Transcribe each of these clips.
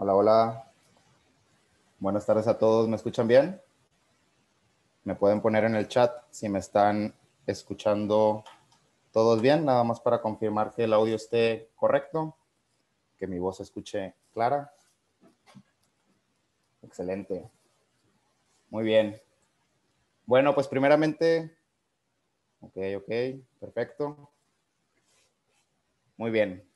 Hola, hola. Buenas tardes a todos. ¿Me escuchan bien? Me pueden poner en el chat si me están escuchando todos bien, nada más para confirmar que el audio esté correcto, que mi voz se escuche clara. Excelente. Muy bien. Bueno, pues primeramente, ok, ok, perfecto. Muy bien.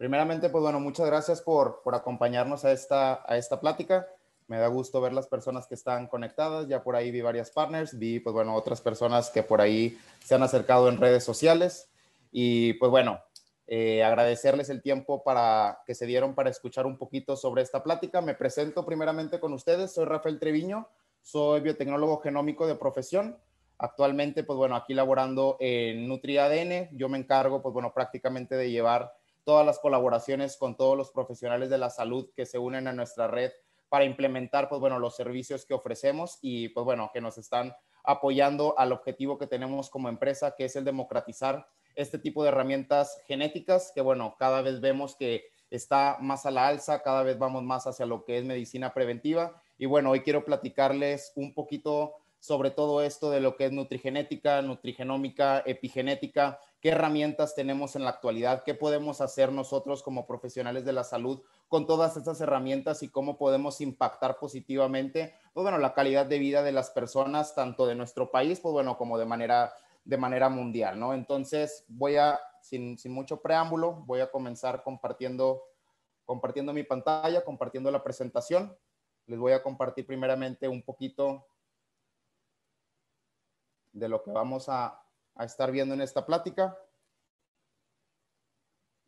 Primeramente, pues bueno, muchas gracias por, por acompañarnos a esta, a esta plática. Me da gusto ver las personas que están conectadas. Ya por ahí vi varias partners, vi pues bueno, otras personas que por ahí se han acercado en redes sociales. Y pues bueno, eh, agradecerles el tiempo para que se dieron para escuchar un poquito sobre esta plática. Me presento primeramente con ustedes. Soy Rafael Treviño, soy biotecnólogo genómico de profesión. Actualmente, pues bueno, aquí laborando en NutriADN, yo me encargo, pues bueno, prácticamente de llevar todas las colaboraciones con todos los profesionales de la salud que se unen a nuestra red para implementar, pues bueno, los servicios que ofrecemos y, pues bueno, que nos están apoyando al objetivo que tenemos como empresa, que es el democratizar este tipo de herramientas genéticas, que bueno, cada vez vemos que está más a la alza, cada vez vamos más hacia lo que es medicina preventiva. Y bueno, hoy quiero platicarles un poquito sobre todo esto de lo que es nutrigenética, nutrigenómica, epigenética, qué herramientas tenemos en la actualidad, qué podemos hacer nosotros como profesionales de la salud con todas estas herramientas y cómo podemos impactar positivamente, pues bueno, la calidad de vida de las personas, tanto de nuestro país, pues bueno, como de manera, de manera mundial, ¿no? Entonces, voy a, sin, mucho preámbulo, voy a comenzar compartiendo, compartiendo mi pantalla, compartiendo la presentación. Les voy a compartir primeramente un poquito de lo que vamos a, estar viendo en esta plática.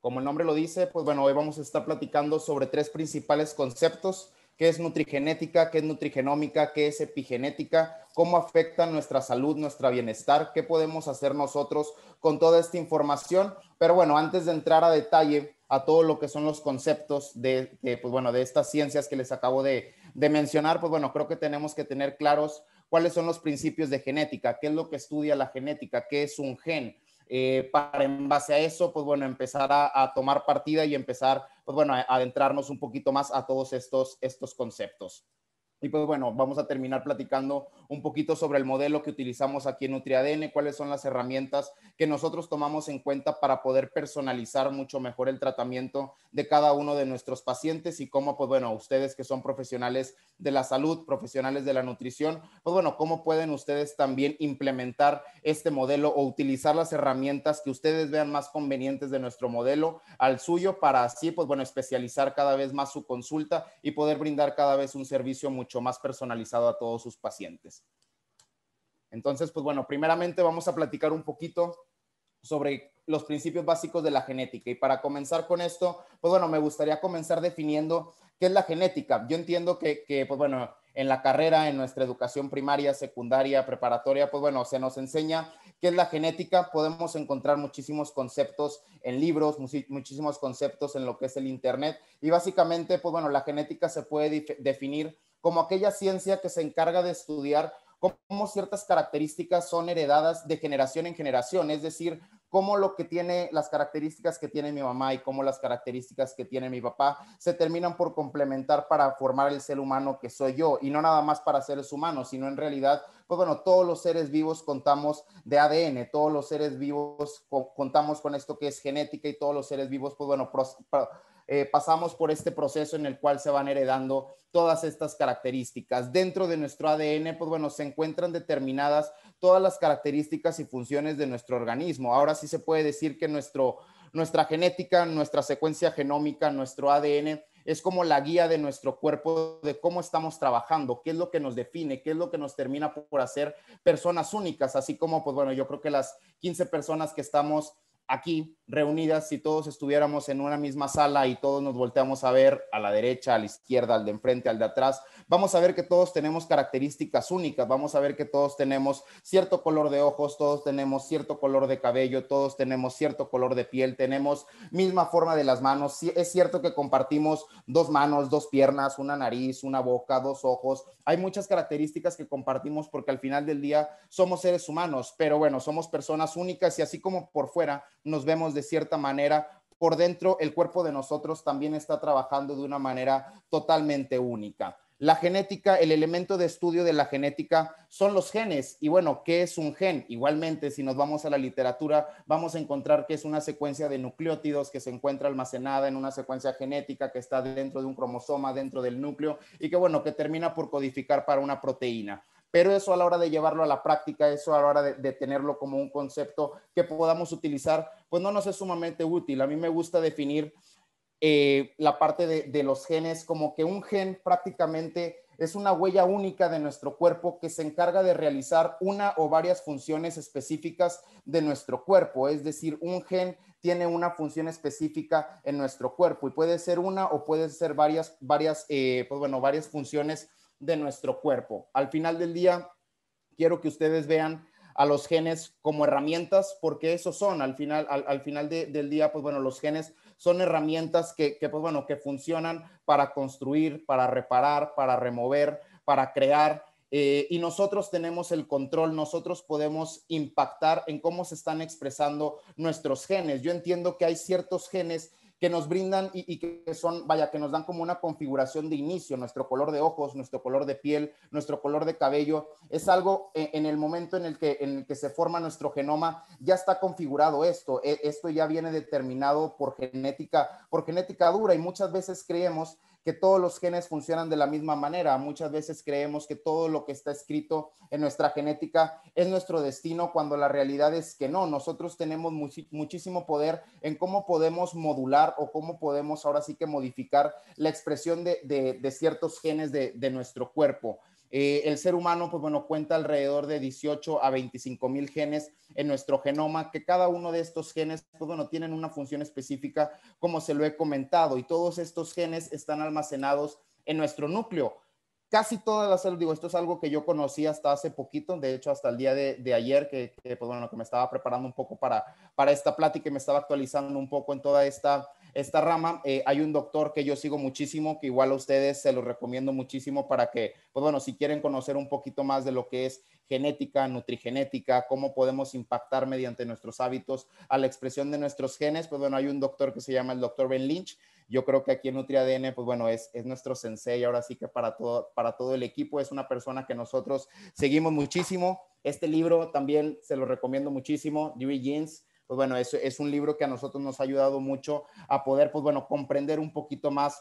Como el nombre lo dice, pues bueno, hoy vamos a estar platicando sobre tres principales conceptos, qué es nutrigenética, qué es nutrigenómica, qué es epigenética, cómo afecta nuestra salud, nuestro bienestar, qué podemos hacer nosotros con toda esta información. Pero bueno, antes de entrar a detalle a todo lo que son los conceptos de, de pues bueno, de estas ciencias que les acabo de, de mencionar, pues bueno, creo que tenemos que tener claros cuáles son los principios de genética, qué es lo que estudia la genética, qué es un gen. Eh, para en base a eso, pues bueno, empezar a, tomar partida y empezar, pues bueno, a, adentrarnos un poquito más a todos estos, estos conceptos. Y pues bueno, vamos a terminar platicando un poquito sobre el modelo que utilizamos aquí en NutriADN, cuáles son las herramientas que nosotros tomamos en cuenta para poder personalizar mucho mejor el tratamiento de cada uno de nuestros pacientes y cómo, pues bueno, ustedes que son profesionales de la salud, profesionales de la nutrición, pues bueno, cómo pueden ustedes también implementar este modelo o utilizar las herramientas que ustedes vean más convenientes de nuestro modelo al suyo para así, pues bueno, especializar cada vez más su consulta y poder brindar cada vez un servicio mucho más personalizado a todos sus pacientes. Entonces, pues bueno, primeramente vamos a platicar un poquito sobre los principios básicos de la genética. Y para comenzar con esto, pues bueno, me gustaría comenzar definiendo qué es la genética. Yo entiendo que, que pues bueno, en la carrera, en nuestra educación primaria, secundaria, preparatoria, pues bueno, se nos enseña qué es la genética. Podemos encontrar muchísimos conceptos en libros, muchísimos conceptos en lo que es el Internet. Y básicamente, pues bueno, la genética se puede definir como aquella ciencia que se encarga de estudiar cómo ciertas características son heredadas de generación en generación, es decir, cómo lo que tiene las características que tiene mi mamá y cómo las características que tiene mi papá se terminan por complementar para formar el ser humano que soy yo y no nada más para seres humanos, sino en realidad, pues bueno, todos los seres vivos contamos de ADN, todos los seres vivos contamos con esto que es genética y todos los seres vivos, pues bueno, eh, pasamos por este proceso en el cual se van heredando todas estas características. Dentro de nuestro ADN, pues bueno, se encuentran determinadas todas las características y funciones de nuestro organismo. Ahora sí se puede decir que nuestro, nuestra genética, nuestra secuencia genómica, nuestro ADN es como la guía de nuestro cuerpo, de cómo estamos trabajando, qué es lo que nos define, qué es lo que nos termina por hacer personas únicas, así como, pues bueno, yo creo que las 15 personas que estamos aquí reunidas, si todos estuviéramos en una misma sala y todos nos volteamos a ver a la derecha, a la izquierda, al de enfrente, al de atrás, vamos a ver que todos tenemos características únicas, vamos a ver que todos tenemos cierto color de ojos, todos tenemos cierto color de cabello, todos tenemos cierto color de piel, tenemos misma forma de las manos. Es cierto que compartimos dos manos, dos piernas, una nariz, una boca, dos ojos. Hay muchas características que compartimos porque al final del día somos seres humanos, pero bueno, somos personas únicas y así como por fuera nos vemos de de cierta manera, por dentro el cuerpo de nosotros también está trabajando de una manera totalmente única. La genética, el elemento de estudio de la genética son los genes. Y bueno, ¿qué es un gen? Igualmente, si nos vamos a la literatura, vamos a encontrar que es una secuencia de nucleótidos que se encuentra almacenada en una secuencia genética que está dentro de un cromosoma, dentro del núcleo, y que bueno, que termina por codificar para una proteína pero eso a la hora de llevarlo a la práctica, eso a la hora de, tenerlo como un concepto que podamos utilizar, pues no nos es sumamente útil. A mí me gusta definir eh, la parte de, los genes como que un gen prácticamente es una huella única de nuestro cuerpo que se encarga de realizar una o varias funciones específicas de nuestro cuerpo. Es decir, un gen tiene una función específica en nuestro cuerpo y puede ser una o puede ser varias, varias, eh, pues bueno, varias funciones de nuestro cuerpo. Al final del día, quiero que ustedes vean a los genes como herramientas, porque eso son, al final, al, final del día, pues bueno, los genes son herramientas que, que, pues bueno, que funcionan para construir, para reparar, para remover, para crear. Eh, y nosotros tenemos el control, nosotros podemos impactar en cómo se están expresando nuestros genes. Yo entiendo que hay ciertos genes que nos brindan y, que son, vaya, que nos dan como una configuración de inicio, nuestro color de ojos, nuestro color de piel, nuestro color de cabello. Es algo eh, en, el momento en el, que, en el que se forma nuestro genoma, ya está configurado esto, e, esto ya viene determinado por genética, por genética dura y muchas veces creemos que todos los genes funcionan de la misma manera. Muchas veces creemos que todo lo que está escrito en nuestra genética es nuestro destino cuando la realidad es que no. Nosotros tenemos muchísimo poder en cómo podemos modular o cómo podemos ahora sí que modificar la expresión de, ciertos genes de nuestro cuerpo. Eh, el ser humano, pues bueno, cuenta alrededor de 18 a 25 mil genes en nuestro genoma, que cada uno de estos genes, pues bueno, tienen una función específica, como se lo he comentado, y todos estos genes están almacenados en nuestro núcleo. Casi todas las células, digo, esto es algo que yo conocí hasta hace poquito, de hecho hasta el día de, ayer, que, pues bueno, que me estaba preparando un poco para, para esta plática y me estaba actualizando un poco en toda esta esta rama. Eh, hay un doctor que yo sigo muchísimo, que igual a ustedes se lo recomiendo muchísimo para que, pues bueno, si quieren conocer un poquito más de lo que es genética, nutrigenética, cómo podemos impactar mediante nuestros hábitos a la expresión de nuestros genes, pues bueno, hay un doctor que se llama el doctor Ben Lynch. Yo creo que aquí en NutriADN, pues bueno, es, es nuestro sensei, ahora sí que para todo, para todo el equipo, es una persona que nosotros seguimos muchísimo. Este libro también se lo recomiendo muchísimo, Dewey Jeans pues bueno, es, un libro que a nosotros nos ha ayudado mucho a poder, pues bueno, comprender un poquito más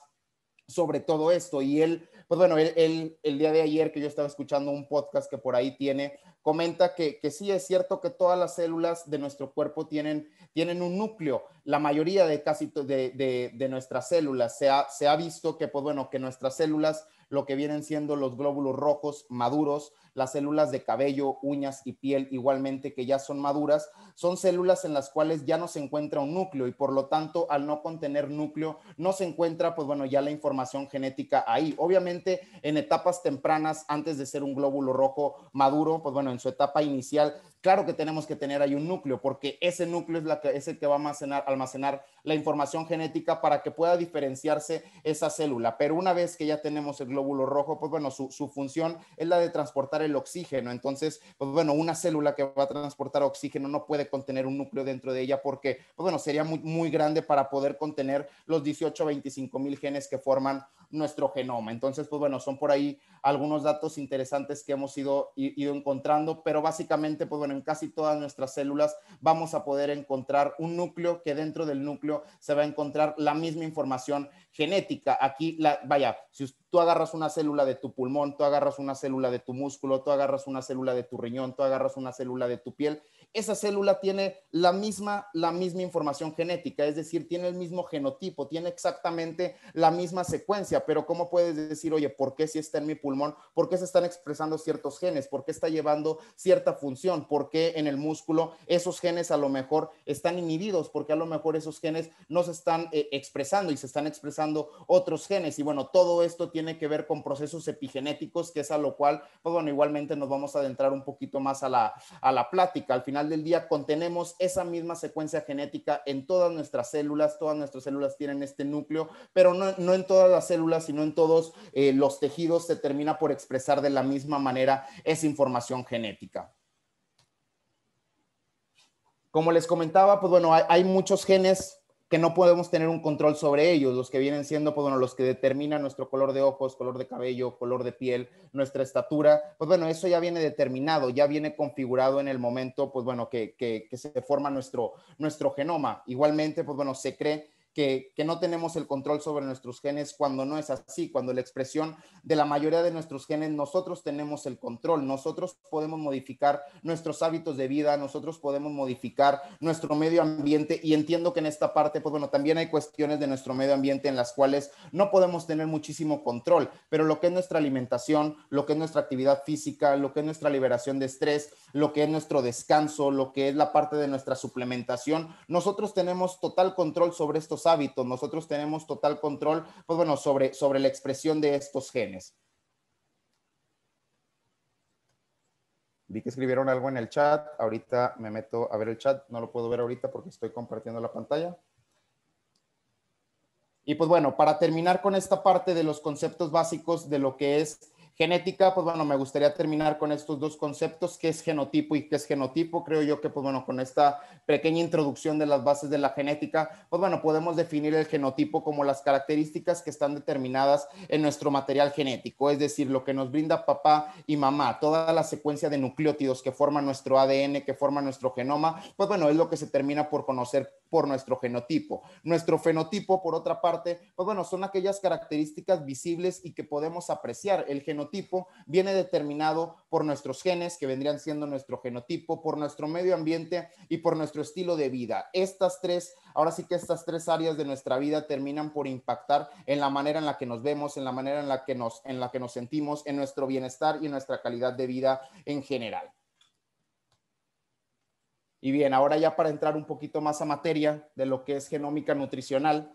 sobre todo esto. Y él, pues bueno, él, el día de ayer que yo estaba escuchando un podcast que por ahí tiene, comenta que, sí es cierto que todas las células de nuestro cuerpo tienen, tienen un núcleo. La mayoría de casi de, nuestras células se ha, se ha visto que, pues bueno, que nuestras células lo que vienen siendo los glóbulos rojos maduros las células de cabello, uñas y piel igualmente que ya son maduras, son células en las cuales ya no se encuentra un núcleo y por lo tanto al no contener núcleo no se encuentra pues bueno ya la información genética ahí. Obviamente en etapas tempranas antes de ser un glóbulo rojo maduro, pues bueno en su etapa inicial claro que tenemos que tener ahí un núcleo porque ese núcleo es, la que, el que va a almacenar, almacenar la información genética para que pueda diferenciarse esa célula. Pero una vez que ya tenemos el glóbulo rojo, pues bueno su función es la de transportar el oxígeno. Entonces, pues bueno, una célula que va a transportar oxígeno no puede contener un núcleo dentro de ella porque, pues bueno, sería muy, muy grande para poder contener los 18 o 25 mil genes que forman nuestro genoma. Entonces, pues bueno, son por ahí algunos datos interesantes que hemos ido, ido encontrando, pero básicamente, pues bueno, en casi todas nuestras células vamos a poder encontrar un núcleo que dentro del núcleo se va a encontrar la misma información genética. Aquí, la, vaya, si tú agarras una célula de tu pulmón, tú agarras una célula de tu músculo, tú agarras una célula de tu riñón, tú agarras una célula de tu piel esa célula tiene la misma, la misma información genética, es decir, tiene el mismo genotipo, tiene exactamente la misma secuencia, pero ¿cómo puedes decir, oye, ¿por qué si está en mi pulmón? ¿Por qué se están expresando ciertos genes? ¿Por qué está llevando cierta función? ¿Por qué en el músculo esos genes a lo mejor están inhibidos? ¿Por qué a lo mejor esos genes no se están eh, expresando y se están expresando otros genes? Y bueno, todo esto tiene que ver con procesos epigenéticos, que es a lo cual, pues bueno, igualmente nos vamos a adentrar un poquito más a la, a la plática. Al final, del día contenemos esa misma secuencia genética en todas nuestras células, todas nuestras células tienen este núcleo, pero no, en todas las células, sino en todos eh, los tejidos se termina por expresar de la misma manera esa información genética. Como les comentaba, pues bueno, hay muchos genes que no podemos tener un control sobre ellos, los que vienen siendo, pues bueno, los que determinan nuestro color de ojos, color de cabello, color de piel, nuestra estatura, pues bueno, eso ya viene determinado, ya viene configurado en el momento, pues bueno, que, se forma nuestro, nuestro genoma. Igualmente, pues bueno, se cree que, no tenemos el control sobre nuestros genes cuando no es así, cuando la expresión de la mayoría de nuestros genes, nosotros tenemos el control, nosotros podemos modificar nuestros hábitos de vida, nosotros podemos modificar nuestro medio ambiente y entiendo que en esta parte, pues bueno, también hay cuestiones de nuestro medio ambiente en las cuales no podemos tener muchísimo control, pero lo que es nuestra alimentación, lo que es nuestra actividad física, lo que es nuestra liberación de estrés, lo que es nuestro descanso, lo que es la parte de nuestra suplementación, nosotros tenemos total control sobre estos hábitos. Nosotros tenemos total control, pues bueno, sobre, sobre la expresión de estos genes. Vi que escribieron algo en el chat. Ahorita me meto a ver el chat. No lo puedo ver ahorita porque estoy compartiendo la pantalla. Y pues bueno, para terminar con esta parte de los conceptos básicos de lo que es genética, pues bueno, me gustaría terminar con estos dos conceptos, qué es genotipo y qué es genotipo. Creo yo que, pues bueno, con esta pequeña introducción de las bases de la genética, pues bueno, podemos definir el genotipo como las características que están determinadas en nuestro material genético, es decir, lo que nos brinda papá y mamá, toda la secuencia de nucleótidos que forman nuestro ADN, que forman nuestro genoma, pues bueno, es lo que se termina por conocer por nuestro genotipo. Nuestro fenotipo, por otra parte, pues bueno, son aquellas características visibles y que podemos apreciar. El genotipo genotipo viene determinado por nuestros genes, que vendrían siendo nuestro genotipo, por nuestro medio ambiente y por nuestro estilo de vida. Estas tres, ahora sí que estas tres áreas de nuestra vida terminan por impactar en la manera en la que nos vemos, en la manera en la que nos, en la que nos sentimos, en nuestro bienestar y en nuestra calidad de vida en general. Y bien, ahora ya para entrar un poquito más a materia de lo que es genómica nutricional,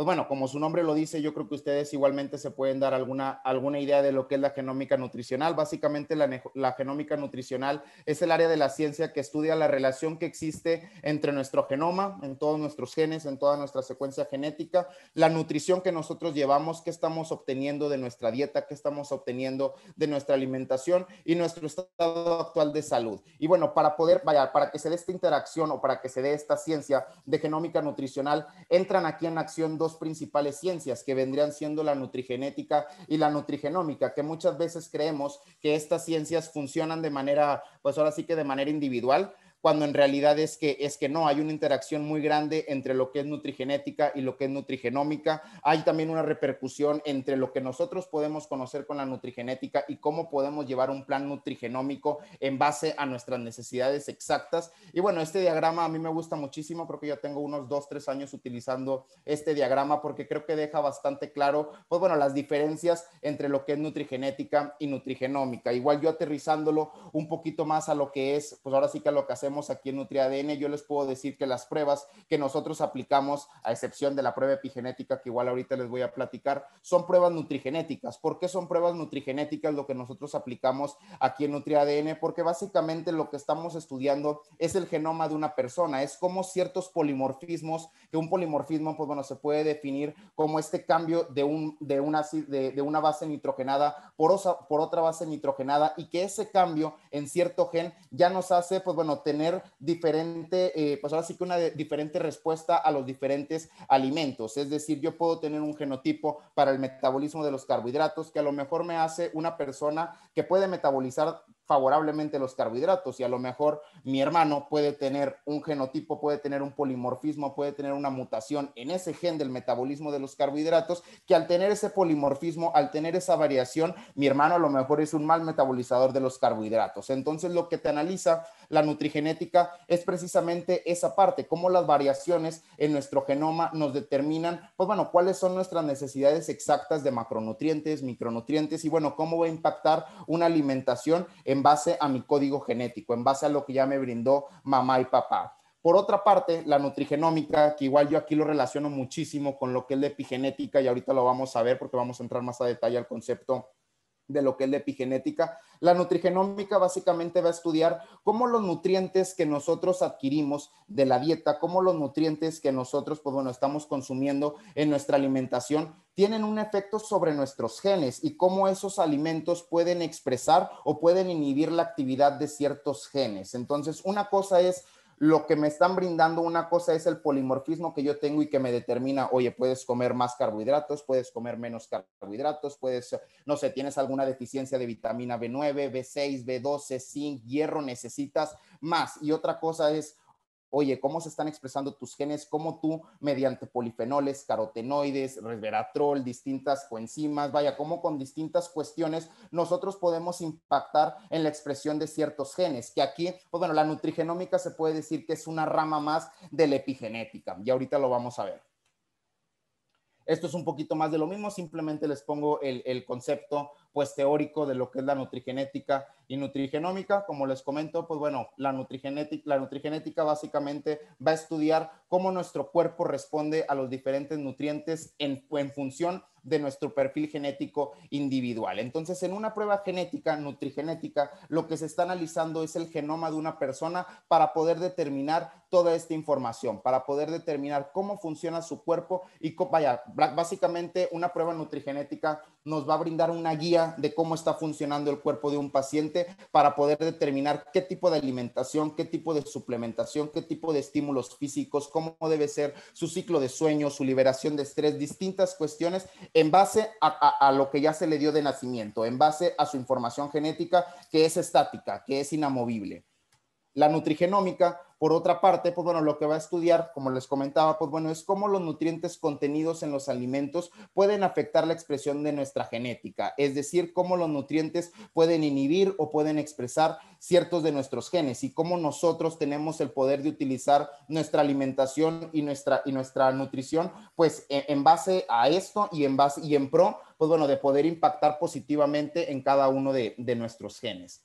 pues bueno, como su nombre lo dice, yo creo que ustedes igualmente se pueden dar alguna, alguna idea de lo que es la genómica nutricional. Básicamente la, genómica nutricional es el área de la ciencia que estudia la relación que existe entre nuestro genoma, en todos nuestros genes, en toda nuestra secuencia genética, la nutrición que nosotros llevamos, que estamos obteniendo de nuestra dieta, que estamos obteniendo de nuestra alimentación y nuestro estado actual de salud. Y bueno, para poder, vaya, para que se dé esta interacción o para que se dé esta ciencia de genómica nutricional, entran aquí en acción dos principales ciencias que vendrían siendo la nutrigenética y la nutrigenómica, que muchas veces creemos que estas ciencias funcionan de manera, pues ahora sí que de manera individual, cuando en realidad es que, es que no, hay una interacción muy grande entre lo que es nutrigenética y lo que es nutrigenómica. Hay también una repercusión entre lo que nosotros podemos conocer con la nutrigenética y cómo podemos llevar un plan nutrigenómico en base a nuestras necesidades exactas. Y bueno, este diagrama a mí me gusta muchísimo, porque yo ya tengo unos dos, tres años utilizando este diagrama porque creo que deja bastante claro, pues bueno, las diferencias entre lo que es nutrigenética y nutrigenómica. Igual yo aterrizándolo un poquito más a lo que es, pues ahora sí que a lo que hacemos aquí en NutriADN, yo les puedo decir que las pruebas que nosotros aplicamos, a excepción de la prueba epigenética, que igual ahorita les voy a platicar, son pruebas nutrigenéticas. ¿Por qué son pruebas nutrigenéticas lo que nosotros aplicamos aquí en NutriADN? Porque básicamente lo que estamos estudiando es el genoma de una persona, es como ciertos polimorfismos que un polimorfismo, pues bueno, se puede definir como este cambio de, un, de, una, de una base nitrogenada por, por otra base nitrogenada y que ese cambio en cierto gen ya nos hace, pues bueno, tener diferente, eh, pues ahora sí que una diferente respuesta a los diferentes alimentos. Es decir, yo puedo tener un genotipo para el metabolismo de los carbohidratos que a lo mejor me hace una persona que puede metabolizar favorablemente los carbohidratos y a lo mejor mi hermano puede tener un genotipo, puede tener un polimorfismo, puede tener una mutación en ese gen del metabolismo de los carbohidratos que al tener ese polimorfismo, al tener esa variación, mi hermano a lo mejor es un mal metabolizador de los carbohidratos. Entonces lo que te analiza la nutrigenética es precisamente esa parte, cómo las variaciones en nuestro genoma nos determinan, pues bueno, cuáles son nuestras necesidades exactas de macronutrientes, micronutrientes y bueno, cómo va a impactar una alimentación en base a mi código genético, en base a lo que ya me brindó mamá y papá. Por otra parte, la nutrigenómica, que igual yo aquí lo relaciono muchísimo con lo que es la epigenética y ahorita lo vamos a ver porque vamos a entrar más a detalle al concepto de lo que es la epigenética. La nutrigenómica básicamente va a estudiar cómo los nutrientes que nosotros adquirimos de la dieta, cómo los nutrientes que nosotros, pues bueno, estamos consumiendo en nuestra alimentación, tienen un efecto sobre nuestros genes y cómo esos alimentos pueden expresar o pueden inhibir la actividad de ciertos genes. Entonces, una cosa es lo que me están brindando una cosa es el polimorfismo que yo tengo y que me determina, oye, puedes comer más carbohidratos, puedes comer menos carbohidratos, puedes, no sé, tienes alguna deficiencia de vitamina B9, B6, B12, zinc, hierro, necesitas más. Y otra cosa es, oye, cómo se están expresando tus genes, cómo tú mediante polifenoles, carotenoides, resveratrol, distintas coenzimas, vaya, cómo con distintas cuestiones nosotros podemos impactar en la expresión de ciertos genes, que aquí, pues bueno, la nutrigenómica se puede decir que es una rama más de la epigenética, y ahorita lo vamos a ver. Esto es un poquito más de lo mismo, simplemente les pongo el concepto pues teórico de lo que es la nutrigenética y nutrigenómica. Como les comento, pues bueno, la nutrigenética, la nutrigenética básicamente va a estudiar cómo nuestro cuerpo responde a los diferentes nutrientes en, en función de nuestro perfil genético individual. Entonces, en una prueba genética, nutrigenética, lo que se está analizando es el genoma de una persona para poder determinar toda esta información, para poder determinar cómo funciona su cuerpo y, vaya, básicamente una prueba nutrigenética nos va a brindar una guía de cómo está funcionando el cuerpo de un paciente para poder determinar qué tipo de alimentación, qué tipo de suplementación, qué tipo de estímulos físicos, cómo debe ser su ciclo de sueño, su liberación de estrés, distintas cuestiones en base a, lo que ya se le dio de nacimiento, en base a su información genética que es estática, que es inamovible. La nutrigenómica, por otra parte, pues bueno, lo que va a estudiar, como les comentaba, pues bueno, es cómo los nutrientes contenidos en los alimentos pueden afectar la expresión de nuestra genética, es decir, cómo los nutrientes pueden inhibir o pueden expresar ciertos de nuestros genes y cómo nosotros tenemos el poder de utilizar nuestra alimentación y nuestra, y nuestra nutrición, pues e, en, base a esto y en base y en pro, pues bueno, de poder impactar positivamente en cada uno de, de nuestros genes.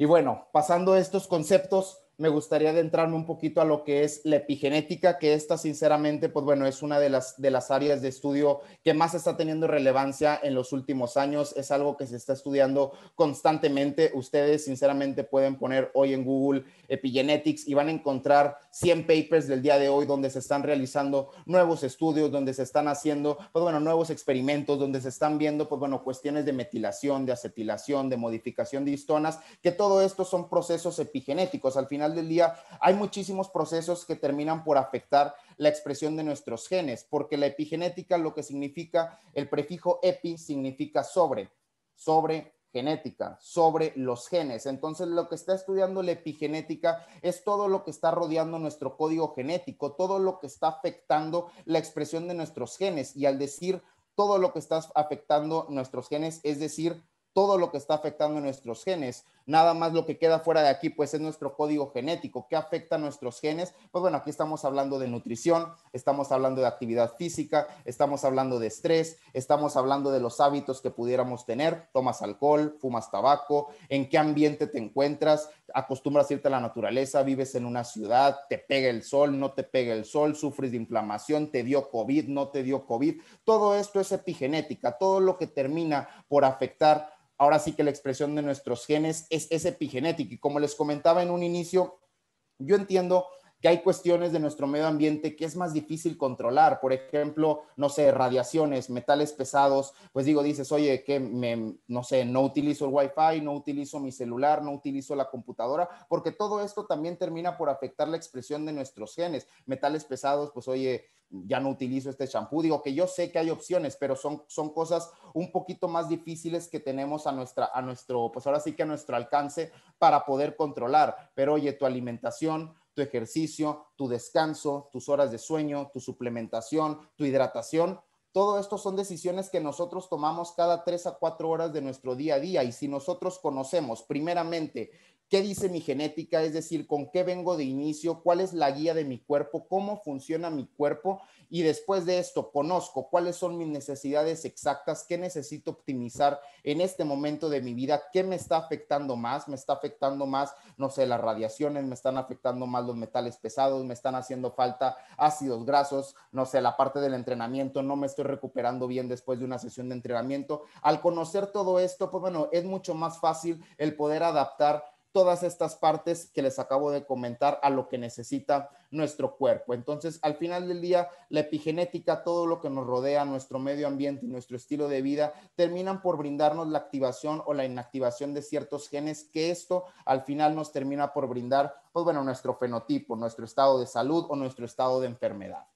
Y bueno, pasando estos conceptos, me gustaría adentrarme un poquito a lo que es la epigenética, que esta sinceramente, pues bueno, es una de las, de las áreas de estudio que más está teniendo relevancia en los últimos años, es algo que se está estudiando constantemente, ustedes sinceramente pueden poner hoy en Google epigenetics y van a encontrar 100 papers del día de hoy donde se están realizando nuevos estudios, donde se están haciendo, pues bueno, nuevos experimentos, donde se están viendo, pues bueno, cuestiones de metilación, de acetilación, de modificación de histonas, que todo esto son procesos epigenéticos, al final del día hay muchísimos procesos que terminan por afectar la expresión de nuestros genes, porque la epigenética lo que significa, el prefijo epi significa sobre, sobre genética, sobre los genes. Entonces, lo que está estudiando la epigenética es todo lo que está rodeando nuestro código genético, todo lo que está afectando la expresión de nuestros genes. Y al decir todo lo que está afectando nuestros genes, es decir, todo lo que está afectando nuestros genes, Nada más lo que queda fuera de aquí, pues es nuestro código genético. ¿Qué afecta a nuestros genes? Pues bueno, aquí estamos hablando de nutrición, estamos hablando de actividad física, estamos hablando de estrés, estamos hablando de los hábitos que pudiéramos tener. Tomas alcohol, fumas tabaco, en qué ambiente te encuentras, acostumbras a irte a la naturaleza, vives en una ciudad, te pega el sol, no te pega el sol, sufres de inflamación, te dio COVID, no te dio COVID. Todo esto es epigenética, todo lo que termina por afectar ahora sí que la expresión de nuestros genes es, epigenética. Y como les comentaba en un inicio, yo entiendo que hay cuestiones de nuestro medio ambiente que es más difícil controlar. Por ejemplo, no sé, radiaciones, metales pesados, pues digo, dices, oye, que me, no sé, no utilizo el Wi-Fi, no utilizo mi celular, no utilizo la computadora, porque todo esto también termina por afectar la expresión de nuestros genes. Metales pesados, pues oye, ya no utilizo este champú. Digo que yo sé que hay opciones, pero son, son cosas un poquito más difíciles que tenemos a, nuestra, a nuestro, pues ahora sí que a nuestro alcance para poder controlar. Pero oye, tu alimentación, tu ejercicio, tu descanso, tus horas de sueño, tu suplementación, tu hidratación, todo esto son decisiones que nosotros tomamos cada tres a cuatro horas de nuestro día a día y si nosotros conocemos primeramente qué dice mi genética, es decir, con qué vengo de inicio, cuál es la guía de mi cuerpo, cómo funciona mi cuerpo y después de esto conozco cuáles son mis necesidades exactas, qué necesito optimizar en este momento de mi vida, qué me está afectando más, me está afectando más, no sé, las radiaciones, me están afectando más los metales pesados, me están haciendo falta ácidos grasos, no sé, la parte del entrenamiento, no me estoy recuperando bien después de una sesión de entrenamiento. Al conocer todo esto, pues bueno, es mucho más fácil el poder adaptar todas estas partes que les acabo de comentar a lo que necesita nuestro cuerpo. Entonces, al final del día, la epigenética, todo lo que nos rodea, nuestro medio ambiente y nuestro estilo de vida, terminan por brindarnos la activación o la inactivación de ciertos genes, que esto al final nos termina por brindar, pues bueno, nuestro fenotipo, nuestro estado de salud o nuestro estado de enfermedad.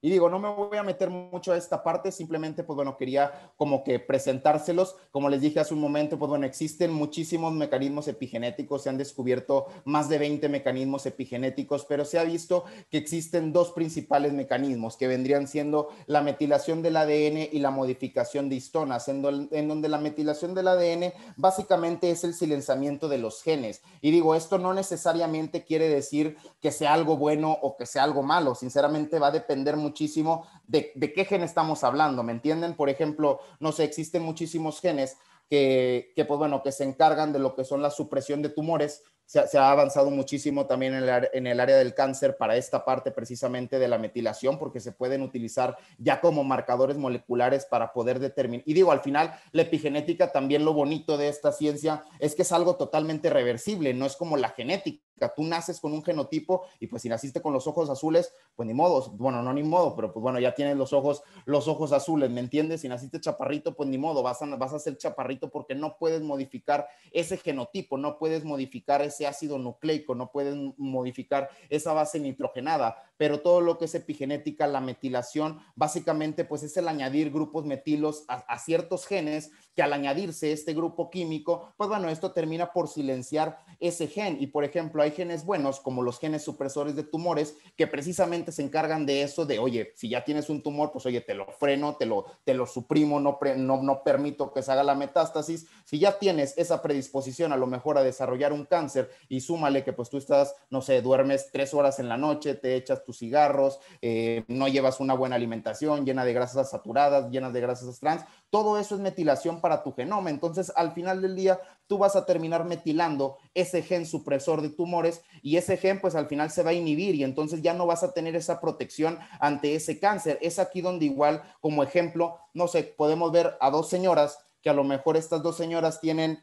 Y digo, no me voy a meter mucho a esta parte, simplemente, pues bueno, quería como que presentárselos. Como les dije hace un momento, pues bueno, existen muchísimos mecanismos epigenéticos, se han descubierto más de 20 mecanismos epigenéticos, pero se ha visto que existen dos principales mecanismos que vendrían siendo la metilación del ADN y la modificación de histonas, en, en donde la metilación del ADN básicamente es el silenciamiento de los genes. Y digo, esto no necesariamente quiere decir que sea algo bueno o que sea algo malo, sinceramente va a depender muchísimo de, qué gen estamos hablando, ¿me entienden? Por ejemplo, no sé, existen muchísimos genes que, que, pues bueno, que se encargan de lo que son la supresión de tumores, se, ha avanzado muchísimo también en el, área del cáncer para esta parte precisamente de la metilación, porque se pueden utilizar ya como marcadores moleculares para poder determinar. Y digo, al final, la epigenética también lo bonito de esta ciencia es que es algo totalmente reversible, no es como la genética. Tú naces con un genotipo y pues si naciste con los ojos azules, pues ni modo, bueno, no ni modo, pero pues bueno, ya tienes los ojos, los ojos azules, ¿me entiendes? Si naciste chaparrito, pues ni modo, vas a, vas a ser chaparrito porque no puedes modificar ese genotipo, no puedes modificar ese ese ácido nucleico, no pueden modificar esa base nitrogenada, pero todo lo que es epigenética, la metilación, básicamente pues es el añadir grupos metilos a, ciertos genes que al añadirse este grupo químico, pues bueno, esto termina por silenciar ese gen. Y por ejemplo, hay genes buenos como los genes supresores de tumores que precisamente se encargan de eso, de, oye, si ya tienes un tumor, pues oye, te lo freno, te lo, te lo suprimo, no, no, no permito que se haga la metástasis. Si ya tienes esa predisposición a lo mejor a desarrollar un cáncer, y súmale que pues tú estás, no sé, duermes tres horas en la noche, te echas tus cigarros, eh, no llevas una buena alimentación llena de grasas saturadas, llenas de grasas trans, todo eso es metilación para tu genoma. Entonces, al final del día, tú vas a terminar metilando ese gen supresor de tumores y ese gen pues al final se va a inhibir y entonces ya no vas a tener esa protección ante ese cáncer. Es aquí donde igual, como ejemplo, no sé, podemos ver a dos señoras que a lo mejor estas dos señoras tienen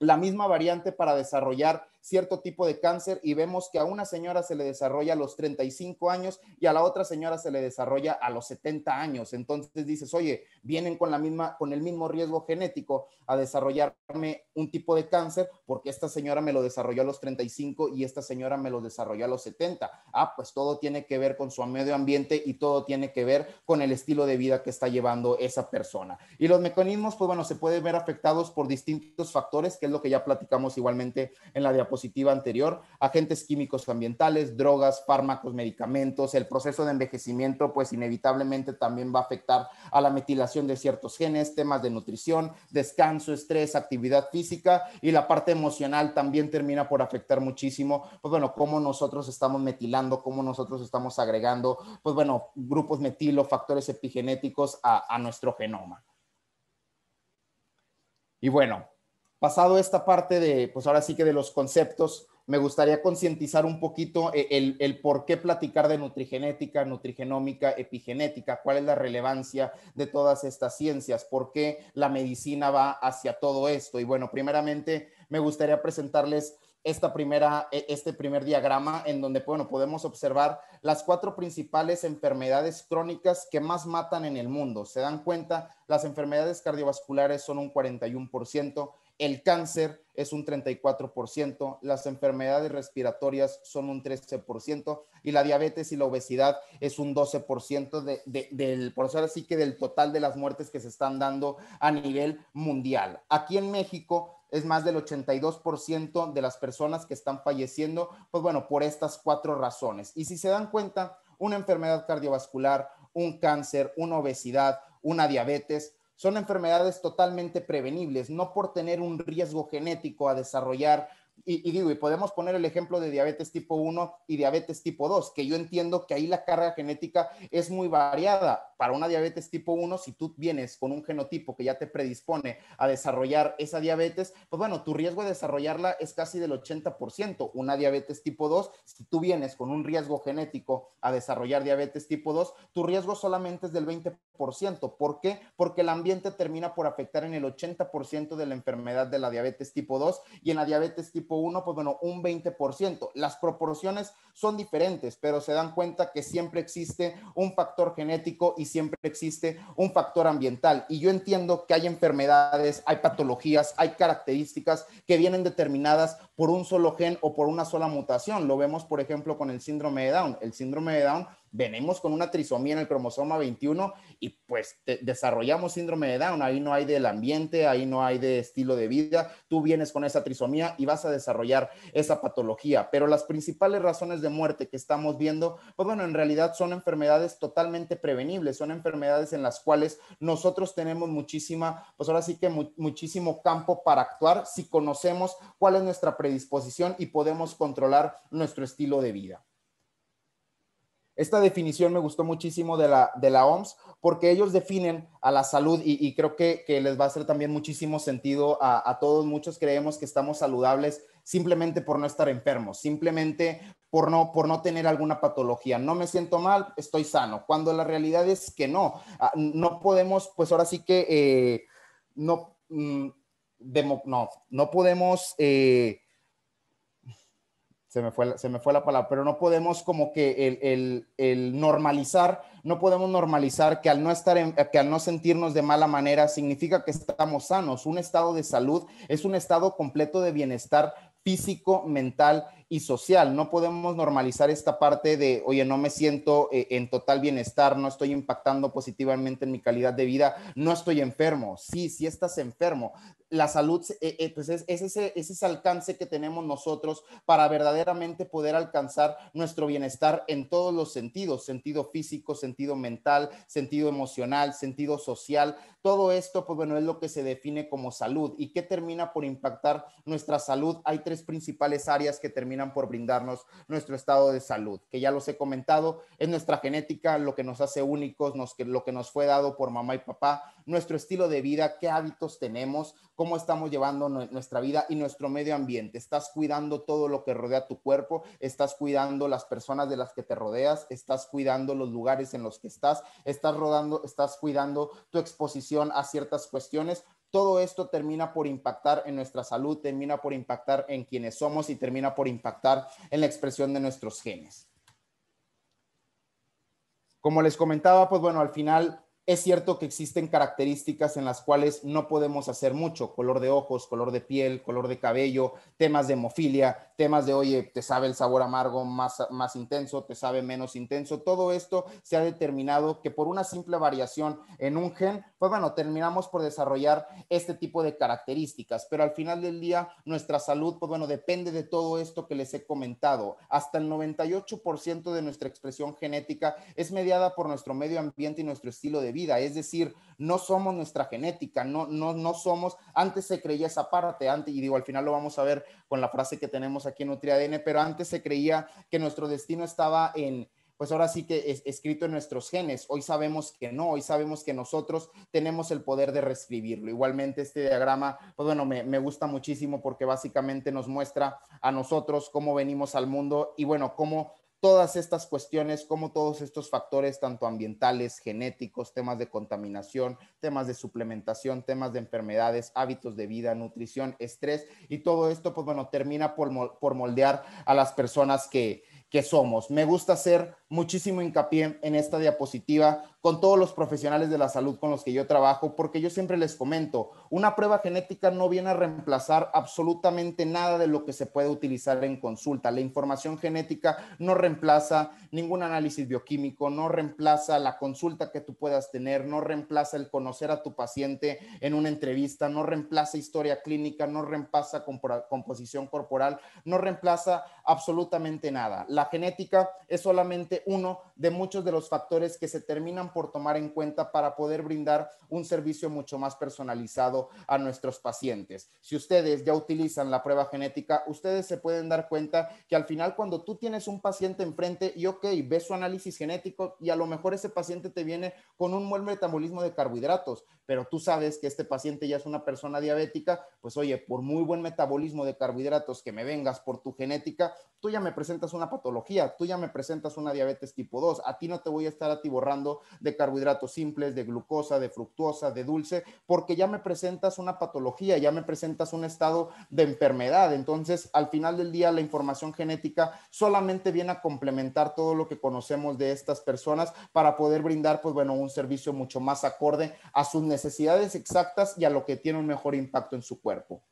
la misma variante para desarrollar cierto tipo de cáncer y vemos que a una señora se le desarrolla a los 35 años y a la otra señora se le desarrolla a los 70 años. Entonces dices, oye, vienen con, la misma, con el mismo riesgo genético a desarrollarme un tipo de cáncer porque esta señora me lo desarrolló a los 35 y esta señora me lo desarrolló a los 70. Ah, pues todo tiene que ver con su medio ambiente y todo tiene que ver con el estilo de vida que está llevando esa persona. Y los mecanismos, pues bueno, se pueden ver afectados por distintos factores, que es lo que ya platicamos igualmente en la diapositiva positiva anterior, agentes químicos ambientales, drogas, fármacos, medicamentos, el proceso de envejecimiento, pues inevitablemente también va a afectar a la metilación de ciertos genes, temas de nutrición, descanso, estrés, actividad física y la parte emocional también termina por afectar muchísimo, pues bueno, cómo nosotros estamos metilando, cómo nosotros estamos agregando, pues bueno, grupos metilo, factores epigenéticos a, a nuestro genoma. Y bueno, pasado esta parte de, pues ahora sí que de los conceptos, me gustaría concientizar un poquito eh, el, por qué platicar de nutrigenética, nutrigenómica, epigenética, cuál es la relevancia de todas estas ciencias, por qué la medicina va hacia todo esto. Y bueno, primeramente me gustaría presentarles esta primera, e, este primer diagrama en donde bueno, podemos observar las cuatro principales enfermedades crónicas que más matan en el mundo. Se dan cuenta, las enfermedades cardiovasculares son un 41% el cáncer es un 34%, las enfermedades respiratorias son un 13% y la diabetes y la obesidad es un 12% del, que del total de las muertes que se están dando a nivel mundial. Aquí en México es más del 82% de las personas que están falleciendo, pues bueno, por estas cuatro razones. Y si se dan cuenta, una enfermedad cardiovascular, un cáncer, una obesidad, una diabetes, son enfermedades totalmente prevenibles, no por tener un riesgo genético a desarrollar y, digo, y podemos poner el ejemplo de diabetes tipo 1 y diabetes tipo 2, que yo entiendo que ahí la carga genética es muy variada. Para una diabetes tipo 1, si tú vienes con un genotipo que ya te predispone a desarrollar esa diabetes, pues bueno, tu riesgo de desarrollarla es casi del 80%. Una diabetes tipo 2, si tú vienes con un riesgo genético a desarrollar diabetes tipo 2, tu riesgo solamente es del 20%. ¿Por qué? Porque el ambiente termina por afectar en el 80% de la enfermedad de la diabetes tipo 2 y en la diabetes tipo uno 1, pues bueno, un 20%. Las proporciones son diferentes, pero se dan cuenta que siempre existe un factor genético y siempre existe un factor ambiental. Y yo entiendo que hay enfermedades, hay patologías, hay características que vienen determinadas por un solo gen o por una sola mutación. Lo vemos, por ejemplo, con el síndrome de Down. El síndrome de Down venimos con una trisomía en el cromosoma 21 y pues desarrollamos síndrome de Down. Ahí no hay del ambiente, ahí no hay de estilo de vida. Tú vienes con esa trisomía y vas a desarrollar esa patología. Pero las principales razones de muerte que estamos viendo, pues bueno, en realidad son enfermedades totalmente prevenibles, son enfermedades en las cuales nosotros tenemos muchísima, pues ahora sí que muchísimo campo para actuar si conocemos cuál es nuestra predisposición y podemos controlar nuestro estilo de vida. Esta definición me gustó muchísimo de la, de la OMS porque ellos definen a la salud y, creo que, les va a hacer también muchísimo sentido a, todos. Muchos creemos que estamos saludables simplemente por no estar enfermos, simplemente por no, por no tener alguna patología. No me siento mal, estoy sano, cuando la realidad es que no. Ah, no podemos, pues ahora sí que eh, no, mm, no, no podemos... Eh, se me, fue, se me fue la palabra, pero no podemos como que el, normalizar, no podemos normalizar que al no estar, que al no sentirnos de mala manera significa que estamos sanos. Un estado de salud es un estado completo de bienestar físico, mental y social. No podemos normalizar esta parte de, oye, no me siento eh, en total bienestar, no estoy impactando positivamente en mi calidad de vida, no estoy enfermo. Sí, sí estás enfermo. La salud, entonces eh, eh, pues es, ese, es ese alcance que tenemos nosotros para verdaderamente poder alcanzar nuestro bienestar en todos los sentidos, sentido físico, sentido mental, sentido emocional, sentido social. Todo esto, pues bueno, es lo que se define como salud. ¿Y qué termina por impactar nuestra salud? Hay tres principales áreas que terminan por brindarnos nuestro estado de salud, que ya los he comentado, es nuestra genética lo que nos hace únicos, nos, que, lo que nos fue dado por mamá y papá, nuestro estilo de vida, qué hábitos tenemos, cómo estamos llevando nuestra vida y nuestro medio ambiente. Estás cuidando todo lo que rodea tu cuerpo, estás cuidando las personas de las que te rodeas, estás cuidando los lugares en los que estás, estás rodando, estás cuidando tu exposición a ciertas cuestiones todo esto termina por impactar en nuestra salud, termina por impactar en quienes somos y termina por impactar en la expresión de nuestros genes. Como les comentaba, pues bueno, al final es cierto que existen características en las cuales no podemos hacer mucho, color de ojos, color de piel, color de cabello, temas de hemofilia, temas de, oye, te sabe el sabor amargo más, más intenso, te sabe menos intenso. Todo esto se ha determinado que por una simple variación en un gen, pues bueno, terminamos por desarrollar este tipo de características, pero al final del día nuestra salud, pues bueno, depende de todo esto que les he comentado. Hasta el 98% de nuestra expresión genética es mediada por nuestro medio ambiente y nuestro estilo de vida vida, es decir, no somos nuestra genética, no, no, no somos, antes se creía esa parte, antes, y digo, al final lo vamos a ver con la frase que tenemos aquí en ADN, pero antes se creía que nuestro destino estaba en, pues ahora sí que es escrito en nuestros genes. Hoy sabemos que no, hoy sabemos que nosotros tenemos el poder de reescribirlo. Igualmente este diagrama, pues bueno, me, me, gusta muchísimo porque básicamente nos muestra a nosotros cómo venimos al mundo y bueno, cómo todas estas cuestiones, como todos estos factores, tanto ambientales, genéticos, temas de contaminación, temas de suplementación, temas de enfermedades, hábitos de vida, nutrición, estrés, y todo esto, pues bueno, termina por, moldear a las personas que, que somos. Me gusta hacer muchísimo hincapié en esta diapositiva con todos los profesionales de la salud con los que yo trabajo, porque yo siempre les comento, una prueba genética no viene a reemplazar absolutamente nada de lo que se puede utilizar en consulta. La información genética no reemplaza ningún análisis bioquímico, no reemplaza la consulta que tú puedas tener, no reemplaza el conocer a tu paciente en una entrevista, no reemplaza historia clínica, no reemplaza composición corporal, no reemplaza absolutamente nada. La genética es solamente uno de muchos de los factores que se terminan por tomar en cuenta para poder brindar un servicio mucho más personalizado a nuestros pacientes. Si ustedes ya utilizan la prueba genética, ustedes se pueden dar cuenta que al final cuando tú tienes un paciente enfrente y ok, ves su análisis genético y a lo mejor ese paciente te viene con un buen metabolismo de carbohidratos, pero tú sabes que este paciente ya es una persona diabética, pues oye, por muy buen metabolismo de carbohidratos que me vengas por tu genética, tú ya me presentas una patología, tú ya me presentas una diabetes tipo 2, a ti no te voy a estar atiborrando de carbohidratos simples, de glucosa, de fructuosa, de dulce, porque ya me presentas una patología, ya me presentas un estado de enfermedad. Entonces, al final del día, la información genética solamente viene a complementar todo lo que conocemos de estas personas para poder brindar, pues bueno, un servicio mucho más acorde a sus necesidades exactas y a lo que tiene un mejor impacto en su cuerpo.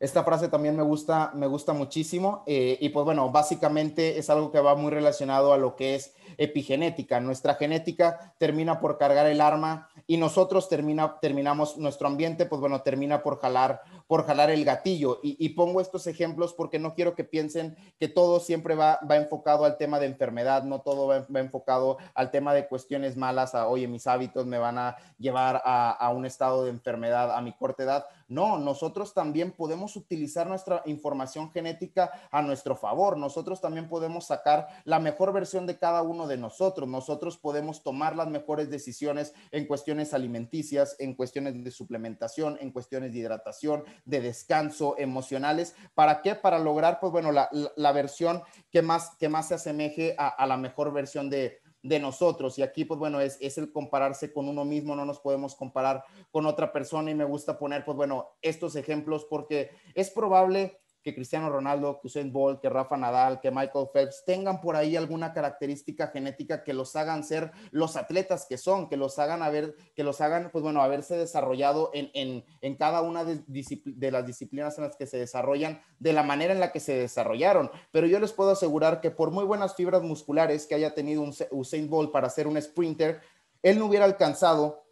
Esta frase también me gusta, me gusta muchísimo eh, y pues bueno, básicamente es algo que va muy relacionado a lo que es epigenética. Nuestra genética termina por cargar el arma y nosotros terminamos, nuestro ambiente pues bueno, termina por jalar por jalar el gatillo. Y, pongo estos ejemplos porque no quiero que piensen que todo siempre va, enfocado al tema de enfermedad, no todo va, enfocado al tema de cuestiones malas, a, oye, mis hábitos me van a llevar a, a un estado de enfermedad a mi corta edad. No, nosotros también podemos utilizar nuestra información genética a nuestro favor. Nosotros también podemos sacar la mejor versión de cada uno de nosotros. Nosotros podemos tomar las mejores decisiones en cuestiones alimenticias, en cuestiones de suplementación, en cuestiones de hidratación, de descanso emocionales. ¿Para qué? Para lograr, pues bueno, la, la, versión que más, que más se asemeje a, la mejor versión de, de nosotros. Y aquí, pues bueno, es, es, el compararse con uno mismo, no nos podemos comparar con otra persona. Y me gusta poner, pues bueno, estos ejemplos porque es probable que Cristiano Ronaldo, que Usain Bolt, que Rafa Nadal, que Michael Phelps tengan por ahí alguna característica genética que los hagan ser los atletas que son, que los hagan haber, que los hagan, pues bueno, haberse desarrollado en, cada una de, las disciplinas en las que se desarrollan, de la manera en la que se desarrollaron. Pero yo les puedo asegurar que por muy buenas fibras musculares que haya tenido un Usain Bolt para ser un sprinter, él no hubiera alcanzado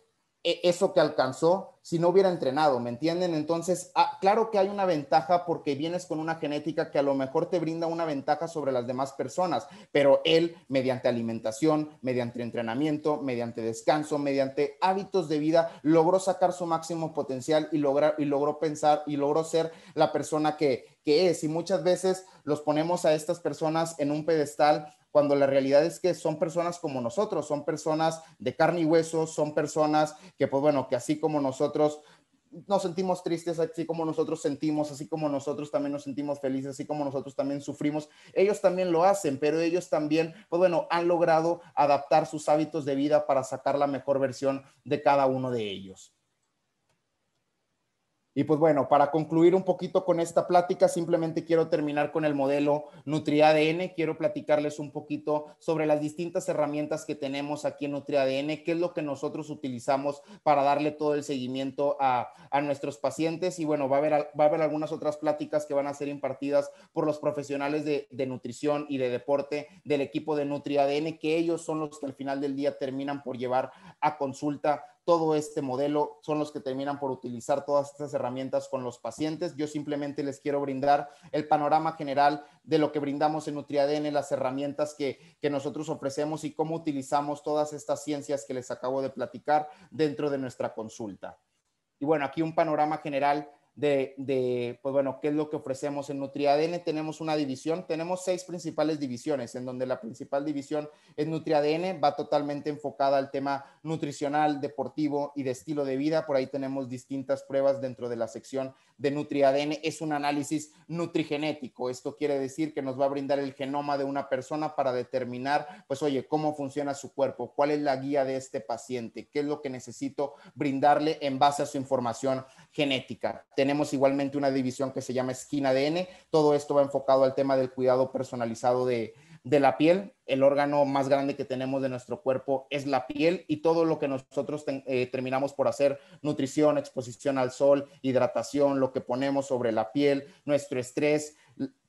e, eso que alcanzó si no hubiera entrenado, ¿me entienden? Entonces, ah, claro que hay una ventaja porque vienes con una genética que a lo mejor te brinda una ventaja sobre las demás personas, pero él, mediante alimentación, mediante entrenamiento, mediante descanso, mediante hábitos de vida, logró sacar su máximo potencial y, y logró pensar y logró ser la persona que, que es. Y muchas veces los ponemos a estas personas en un pedestal cuando la realidad es que son personas como nosotros, son personas de carne y hueso, son personas que, pues bueno, que así como nosotros nos sentimos tristes, así como nosotros sentimos, así como nosotros también nos sentimos felices, así como nosotros también sufrimos, ellos también lo hacen, pero ellos también, pues bueno, han logrado adaptar sus hábitos de vida para sacar la mejor versión de cada uno de ellos. Y pues bueno, para concluir un poquito con esta plática, simplemente quiero terminar con el modelo NutriADN. Quiero platicarles un poquito sobre las distintas herramientas que tenemos aquí en NutriADN, qué es lo que nosotros utilizamos para darle todo el seguimiento a, nuestros pacientes. Y bueno, va a, haber, va a haber algunas otras pláticas que van a ser impartidas por los profesionales de, de nutrición y de deporte del equipo de NutriADN, que ellos son los que al final del día terminan por llevar a consulta todo este modelo son los que terminan por utilizar todas estas herramientas con los pacientes. Yo simplemente les quiero brindar el panorama general de lo que brindamos en NutriADN, las herramientas que, que nosotros ofrecemos y cómo utilizamos todas estas ciencias que les acabo de platicar dentro de nuestra consulta. Y bueno, aquí un panorama general de, pues bueno, qué es lo que ofrecemos en NutriADN. Tenemos una división, tenemos seis principales divisiones, en donde la principal división es NutriADN, va totalmente enfocada al tema nutricional, deportivo y de estilo de vida. Por ahí tenemos distintas pruebas dentro de la sección de NutriADN es un análisis nutrigenético. Esto quiere decir que nos va a brindar el genoma de una persona para determinar, pues oye, cómo funciona su cuerpo, cuál es la guía de este paciente, qué es lo que necesito brindarle en base a su información genética. Tenemos igualmente una división que se llama esquina ADN. Todo esto va enfocado al tema del cuidado personalizado de, de la piel. El órgano más grande que tenemos de nuestro cuerpo es la piel y todo lo que nosotros eh, terminamos por hacer, nutrición, exposición al sol, hidratación, lo que ponemos sobre la piel, nuestro estrés,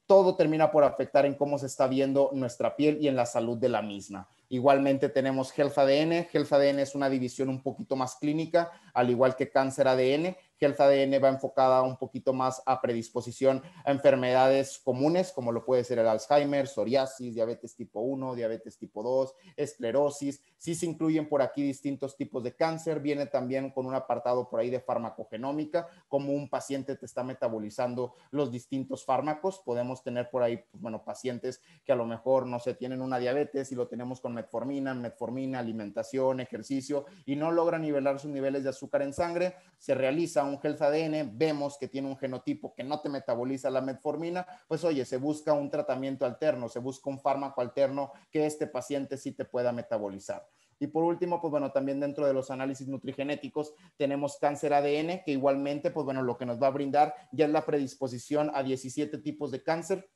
todo termina por afectar en cómo se está viendo nuestra piel y en la salud de la misma. Igualmente tenemos Health ADN. Health ADN es una división un poquito más clínica al igual que cáncer ADN. el ADN va enfocada un poquito más a predisposición a enfermedades comunes, como lo puede ser el Alzheimer, psoriasis, diabetes tipo 1, diabetes tipo 2, esclerosis. Sí se incluyen por aquí distintos tipos de cáncer. Viene también con un apartado por ahí de farmacogenómica, como un paciente te está metabolizando los distintos fármacos. Podemos tener por ahí, pues, bueno, pacientes que a lo mejor, no se tienen una diabetes y lo tenemos con metformina, metformina, alimentación, ejercicio y no logra nivelar sus niveles de azúcar en sangre, se realiza un health ADN, vemos que tiene un genotipo que no te metaboliza la metformina, pues oye, se busca un tratamiento alterno, se busca un fármaco alterno que este paciente sí te pueda metabolizar. Y por último, pues bueno, también dentro de los análisis nutrigenéticos tenemos cáncer ADN, que igualmente, pues bueno, lo que nos va a brindar ya es la predisposición a 17 tipos de cáncer,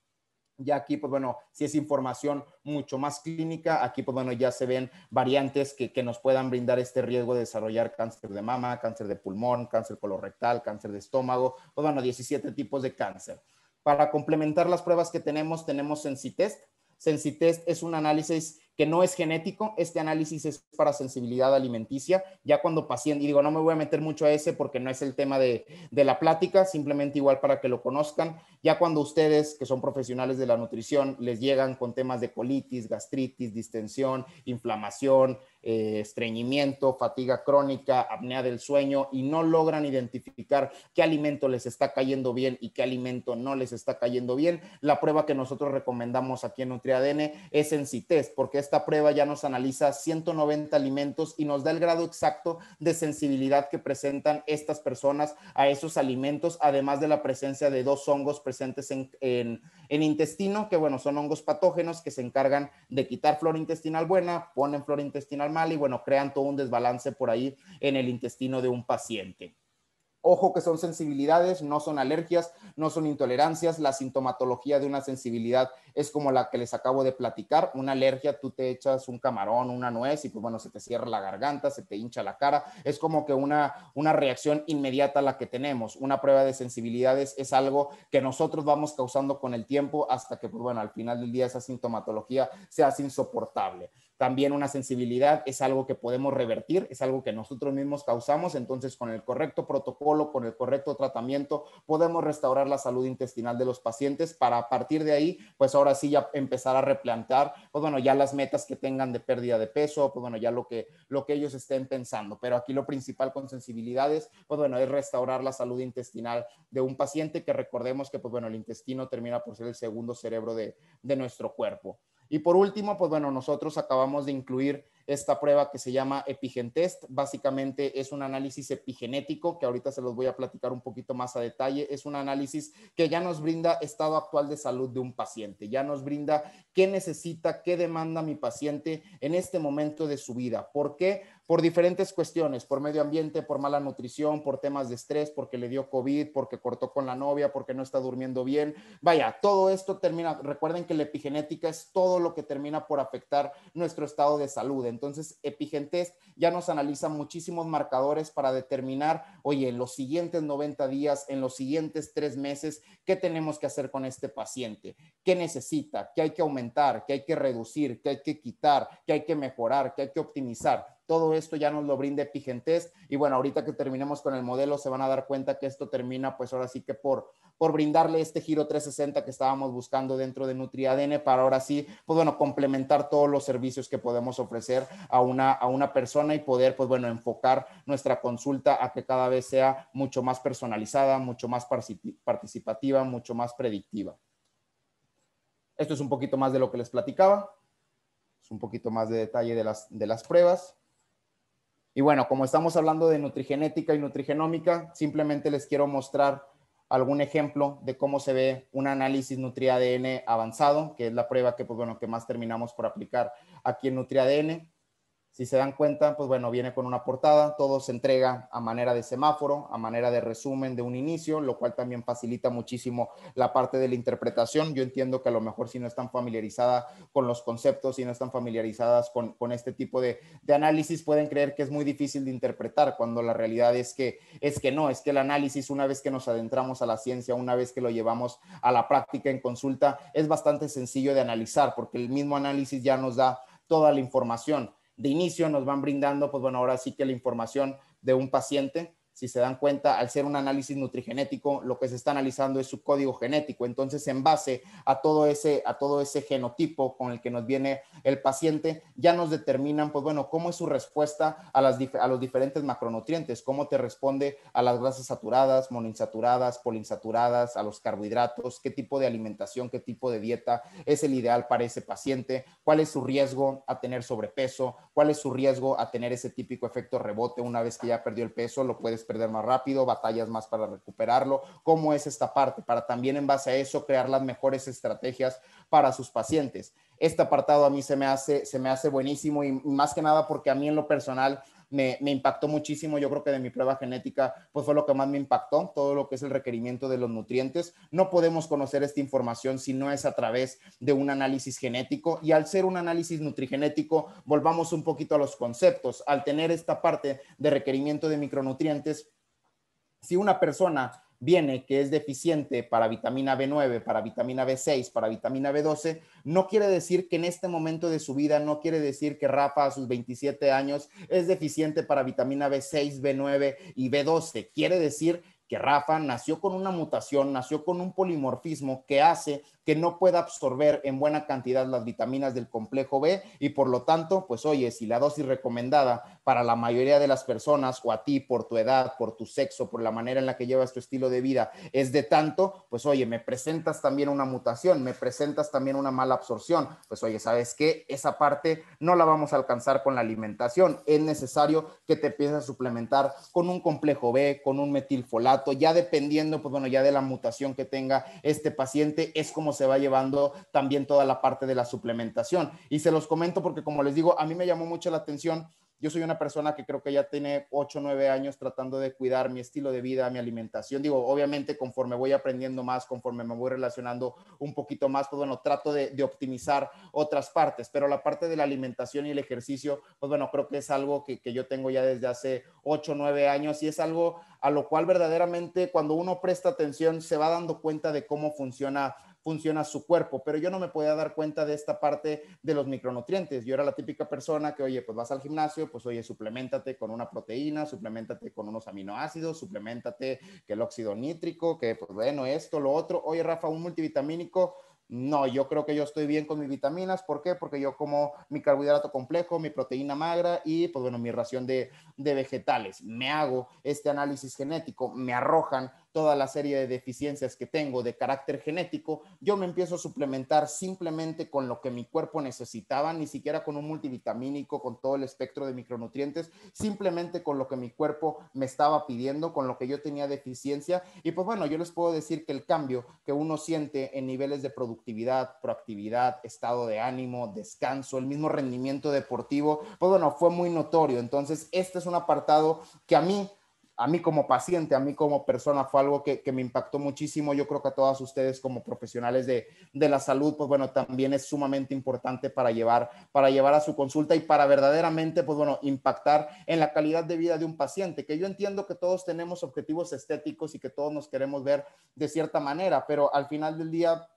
ya aquí, pues bueno, si es información mucho más clínica, aquí pues bueno, ya se ven variantes que, nos puedan brindar este riesgo de desarrollar cáncer de mama, cáncer de pulmón, cáncer colorectal, cáncer de estómago, pues bueno, 17 tipos de cáncer. Para complementar las pruebas que tenemos, tenemos Sensitest. Sensitest es un análisis que no es genético. Este análisis es para sensibilidad alimenticia. Ya cuando paciente, y digo, no me voy a meter mucho a ese porque no es el tema de, de la plática, simplemente igual para que lo conozcan. Ya cuando ustedes, que son profesionales de la nutrición, les llegan con temas de colitis, gastritis, distensión, inflamación, eh, estreñimiento, fatiga crónica, apnea del sueño y no logran identificar qué alimento les está cayendo bien y qué alimento no les está cayendo bien. La prueba que nosotros recomendamos aquí en NutriADN es en CITES, porque esta prueba ya nos analiza 190 alimentos y nos da el grado exacto de sensibilidad que presentan estas personas a esos alimentos, además de la presencia de dos hongos presentes en en intestino, que bueno, son hongos patógenos que se encargan de quitar flora intestinal buena, ponen flora intestinal mal y bueno, crean todo un desbalance por ahí en el intestino de un paciente. Ojo que son sensibilidades, no son alergias, no son intolerancias. La sintomatología de una sensibilidad es como la que les acabo de platicar. Una alergia, tú te echas un camarón, una nuez y pues bueno, se te cierra la garganta, se te hincha la cara. Es como que una, una reacción inmediata a la que tenemos. Una prueba de sensibilidades es algo que nosotros vamos causando con el tiempo hasta que pues bueno, al final del día esa sintomatología se hace insoportable también una sensibilidad es algo que podemos revertir, es algo que nosotros mismos causamos, entonces con el correcto protocolo, con el correcto tratamiento, podemos restaurar la salud intestinal de los pacientes para a partir de ahí, pues ahora sí ya empezar a replantear, pues bueno, ya las metas que tengan de pérdida de peso, pues bueno, ya lo que, lo que ellos estén pensando, pero aquí lo principal con sensibilidades, pues bueno, es restaurar la salud intestinal de un paciente que recordemos que, pues bueno, el intestino termina por ser el segundo cerebro de nuestro cuerpo. Y por último, pues bueno, nosotros acabamos de incluir esta prueba que se llama Epigentest. Básicamente es un análisis epigenético que ahorita se los voy a platicar un poquito más a detalle. Es un análisis que ya nos brinda estado actual de salud de un paciente, ya nos brinda qué necesita, qué demanda mi paciente en este momento de su vida. ¿Por qué? Por diferentes cuestiones, por medio ambiente, por mala nutrición, por temas de estrés, porque le dio COVID, porque cortó con la novia, porque no está durmiendo bien. Vaya, todo esto termina, recuerden que la epigenética es todo lo que termina por afectar nuestro estado de salud. Entonces, Epigentest ya nos analiza muchísimos marcadores para determinar, oye, en los siguientes 90 días, en los siguientes tres meses, ¿qué tenemos que hacer con este paciente? ¿Qué necesita? ¿Qué hay que aumentar? que hay que reducir, que hay que quitar, que hay que mejorar, que hay que optimizar. Todo esto ya nos lo brinda Epigentest y bueno, ahorita que terminemos con el modelo se van a dar cuenta que esto termina pues ahora sí que por, por brindarle este giro 360 que estábamos buscando dentro de NutriADN para ahora sí, pues bueno, complementar todos los servicios que podemos ofrecer a una, a una persona y poder pues bueno, enfocar nuestra consulta a que cada vez sea mucho más personalizada, mucho más participativa, mucho más predictiva. Esto es un poquito más de lo que les platicaba, es un poquito más de detalle de las, de las pruebas. Y bueno, como estamos hablando de nutrigenética y nutrigenómica, simplemente les quiero mostrar algún ejemplo de cómo se ve un análisis NutriADN avanzado, que es la prueba que, pues, bueno, que más terminamos por aplicar aquí en NutriADN. Si se dan cuenta, pues bueno, viene con una portada, todo se entrega a manera de semáforo, a manera de resumen de un inicio, lo cual también facilita muchísimo la parte de la interpretación. Yo entiendo que a lo mejor si no están familiarizadas con los conceptos, si no están familiarizadas con, este tipo de, análisis, pueden creer que es muy difícil de interpretar, cuando la realidad es que, es que no, es que el análisis, una vez que nos adentramos a la ciencia, una vez que lo llevamos a la práctica en consulta, es bastante sencillo de analizar, porque el mismo análisis ya nos da toda la información de inicio nos van brindando, pues bueno, ahora sí que la información de un paciente si se dan cuenta, al ser un análisis nutrigenético, lo que se está analizando es su código genético. Entonces, en base a todo ese, a todo ese genotipo con el que nos viene el paciente, ya nos determinan, pues bueno, cómo es su respuesta a, las, los diferentes macronutrientes, cómo te responde a las grasas saturadas, monoinsaturadas, poliinsaturadas, a los carbohidratos, qué tipo de alimentación, qué tipo de dieta es el ideal para ese paciente, cuál es su riesgo a tener sobrepeso, cuál es su riesgo a tener ese típico efecto rebote una vez que ya perdió el peso, lo puedes perder más rápido, batallas más para recuperarlo, cómo es esta parte, para también en base a eso crear las mejores estrategias para sus pacientes. Este apartado a mí se me hace, se me hace buenísimo y más que nada porque a mí en lo personal me, impactó muchísimo. Yo creo que de mi prueba genética, pues fue lo que más me impactó, todo lo que es el requerimiento de los nutrientes. No podemos conocer esta información si no es a través de un análisis genético. Y al ser un análisis nutrigenético, volvamos un poquito a los conceptos. Al tener esta parte de requerimiento de micronutrientes, si una persona viene que es deficiente para vitamina B9, para vitamina B6, para vitamina B12, no quiere decir que en este momento de su vida, no quiere decir que Rafa a sus 27 años es deficiente para vitamina B6, B9 y B12. Quiere decir que Rafa nació con una mutación, nació con un polimorfismo que hace que no pueda absorber en buena cantidad las vitaminas del complejo B y por lo tanto, pues oye, si la dosis recomendada para la mayoría de las personas o a ti por tu edad, por tu sexo, por la manera en la que llevas tu estilo de vida es de tanto, pues oye, me presentas también una mutación, me presentas también una mala absorción, pues oye, ¿sabes que Esa parte no la vamos a alcanzar con la alimentación, es necesario que te empieces a suplementar con un complejo B, con un metilfolato, ya dependiendo, pues bueno, ya de la mutación que tenga este paciente, es como se va llevando también toda la parte de la suplementación. Y se los comento porque, como les digo, a mí me llamó mucho la atención. Yo soy una persona que creo que ya tiene 8 o 9 años tratando de cuidar mi estilo de vida, mi alimentación. Digo, obviamente conforme voy aprendiendo más, conforme me voy relacionando un poquito más, pues bueno, trato de, optimizar otras partes, pero la parte de la alimentación y el ejercicio, pues bueno, creo que es algo que, que yo tengo ya desde hace 8 o 9 años y es algo a lo cual verdaderamente cuando uno presta atención se va dando cuenta de cómo funciona funciona su cuerpo, pero yo no me podía dar cuenta de esta parte de los micronutrientes. Yo era la típica persona que, oye, pues vas al gimnasio, pues oye, suplementate con una proteína, suplementate con unos aminoácidos, suplementate que el óxido nítrico, que pues bueno, esto, lo otro. Oye, Rafa, un multivitamínico. No, yo creo que yo estoy bien con mis vitaminas. ¿Por qué? Porque yo como mi carbohidrato complejo, mi proteína magra y, pues bueno, mi ración de, de vegetales. Me hago este análisis genético, me arrojan toda la serie de deficiencias que tengo de carácter genético, yo me empiezo a suplementar simplemente con lo que mi cuerpo necesitaba, ni siquiera con un multivitamínico, con todo el espectro de micronutrientes, simplemente con lo que mi cuerpo me estaba pidiendo, con lo que yo tenía deficiencia. Y pues bueno, yo les puedo decir que el cambio que uno siente en niveles de productividad, proactividad, estado de ánimo, descanso, el mismo rendimiento deportivo, pues bueno, fue muy notorio. Entonces, este es un apartado que a mí a mí como paciente, a mí como persona, fue algo que, me impactó muchísimo. Yo creo que a todas ustedes como profesionales de, la salud, pues bueno, también es sumamente importante para llevar, para llevar a su consulta y para verdaderamente, pues bueno, impactar en la calidad de vida de un paciente, que yo entiendo que todos tenemos objetivos estéticos y que todos nos queremos ver de cierta manera, pero al final del día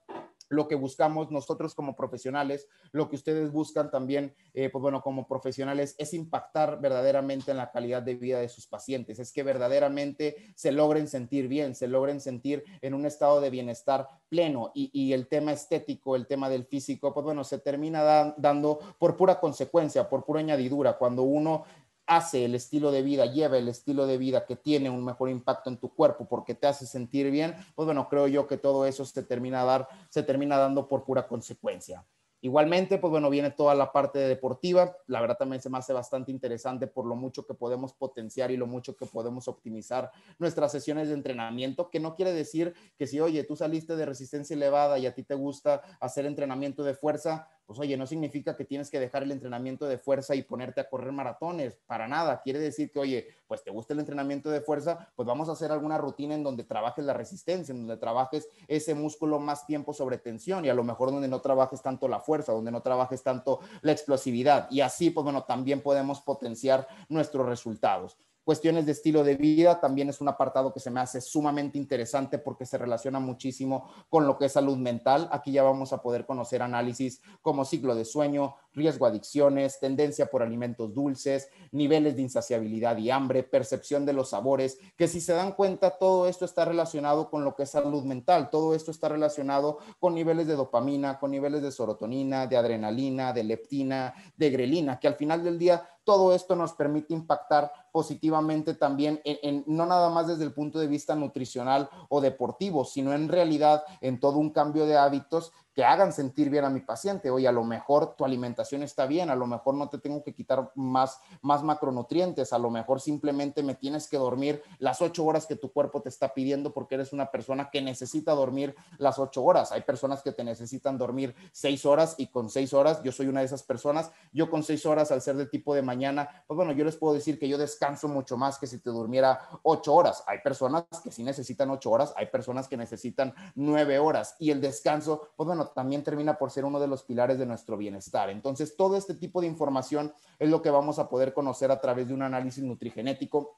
lo que buscamos nosotros como profesionales, lo que ustedes buscan también, eh, pues bueno, como profesionales, es impactar verdaderamente en la calidad de vida de sus pacientes, es que verdaderamente se logren sentir bien, se logren sentir en un estado de bienestar pleno y, el tema estético, el tema del físico, pues bueno, se termina dando por pura consecuencia, por pura añadidura, cuando uno hace el estilo de vida, lleva el estilo de vida que tiene un mejor impacto en tu cuerpo porque te hace sentir bien, pues bueno, creo yo que todo eso se termina, dar, se termina dando por pura consecuencia. Igualmente, pues bueno, viene toda la parte deportiva. La verdad también se me hace bastante interesante por lo mucho que podemos potenciar y lo mucho que podemos optimizar nuestras sesiones de entrenamiento, que no quiere decir que si, oye, tú saliste de resistencia elevada y a ti te gusta hacer entrenamiento de fuerza, pues oye, no significa que tienes que dejar el entrenamiento de fuerza y ponerte a correr maratones, para nada. Quiere decir que, oye, pues te gusta el entrenamiento de fuerza, pues vamos a hacer alguna rutina en donde trabajes la resistencia, en donde trabajes ese músculo más tiempo sobre tensión y a lo mejor donde no trabajes tanto la fuerza, donde no trabajes tanto la explosividad. Y así, pues bueno, también podemos potenciar nuestros resultados. Cuestiones de estilo de vida también es un apartado que se me hace sumamente interesante porque se relaciona muchísimo con lo que es salud mental. Aquí ya vamos a poder conocer análisis como ciclo de sueño, riesgo a adicciones, tendencia por alimentos dulces, niveles de insaciabilidad y hambre, percepción de los sabores, que si se dan cuenta todo esto está relacionado con lo que es salud mental, todo esto está relacionado con niveles de dopamina, con niveles de serotonina, de adrenalina, de leptina, de grelina, que al final del día todo esto nos permite impactar positivamente también, en, no nada más desde el punto de vista nutricional o deportivo, sino en realidad en todo un cambio de hábitos que hagan sentir bien a mi paciente. Oye, a lo mejor tu alimentación está bien, a lo mejor no te tengo que quitar más, más macronutrientes, a lo mejor simplemente me tienes que dormir las ocho horas que tu cuerpo te está pidiendo porque eres una persona que necesita dormir las ocho horas. Hay personas que te necesitan dormir seis horas y con seis horas, yo soy una de esas personas, yo con seis horas al ser del tipo de mañana, pues bueno, yo les puedo decir que yo descanso mucho más que si te durmiera ocho horas. Hay personas que sí necesitan ocho horas, hay personas que necesitan nueve horas y el descanso, pues bueno, también termina por ser uno de los pilares de nuestro bienestar. Entonces, todo este tipo de información es lo que vamos a poder conocer a través de un análisis nutrigenético.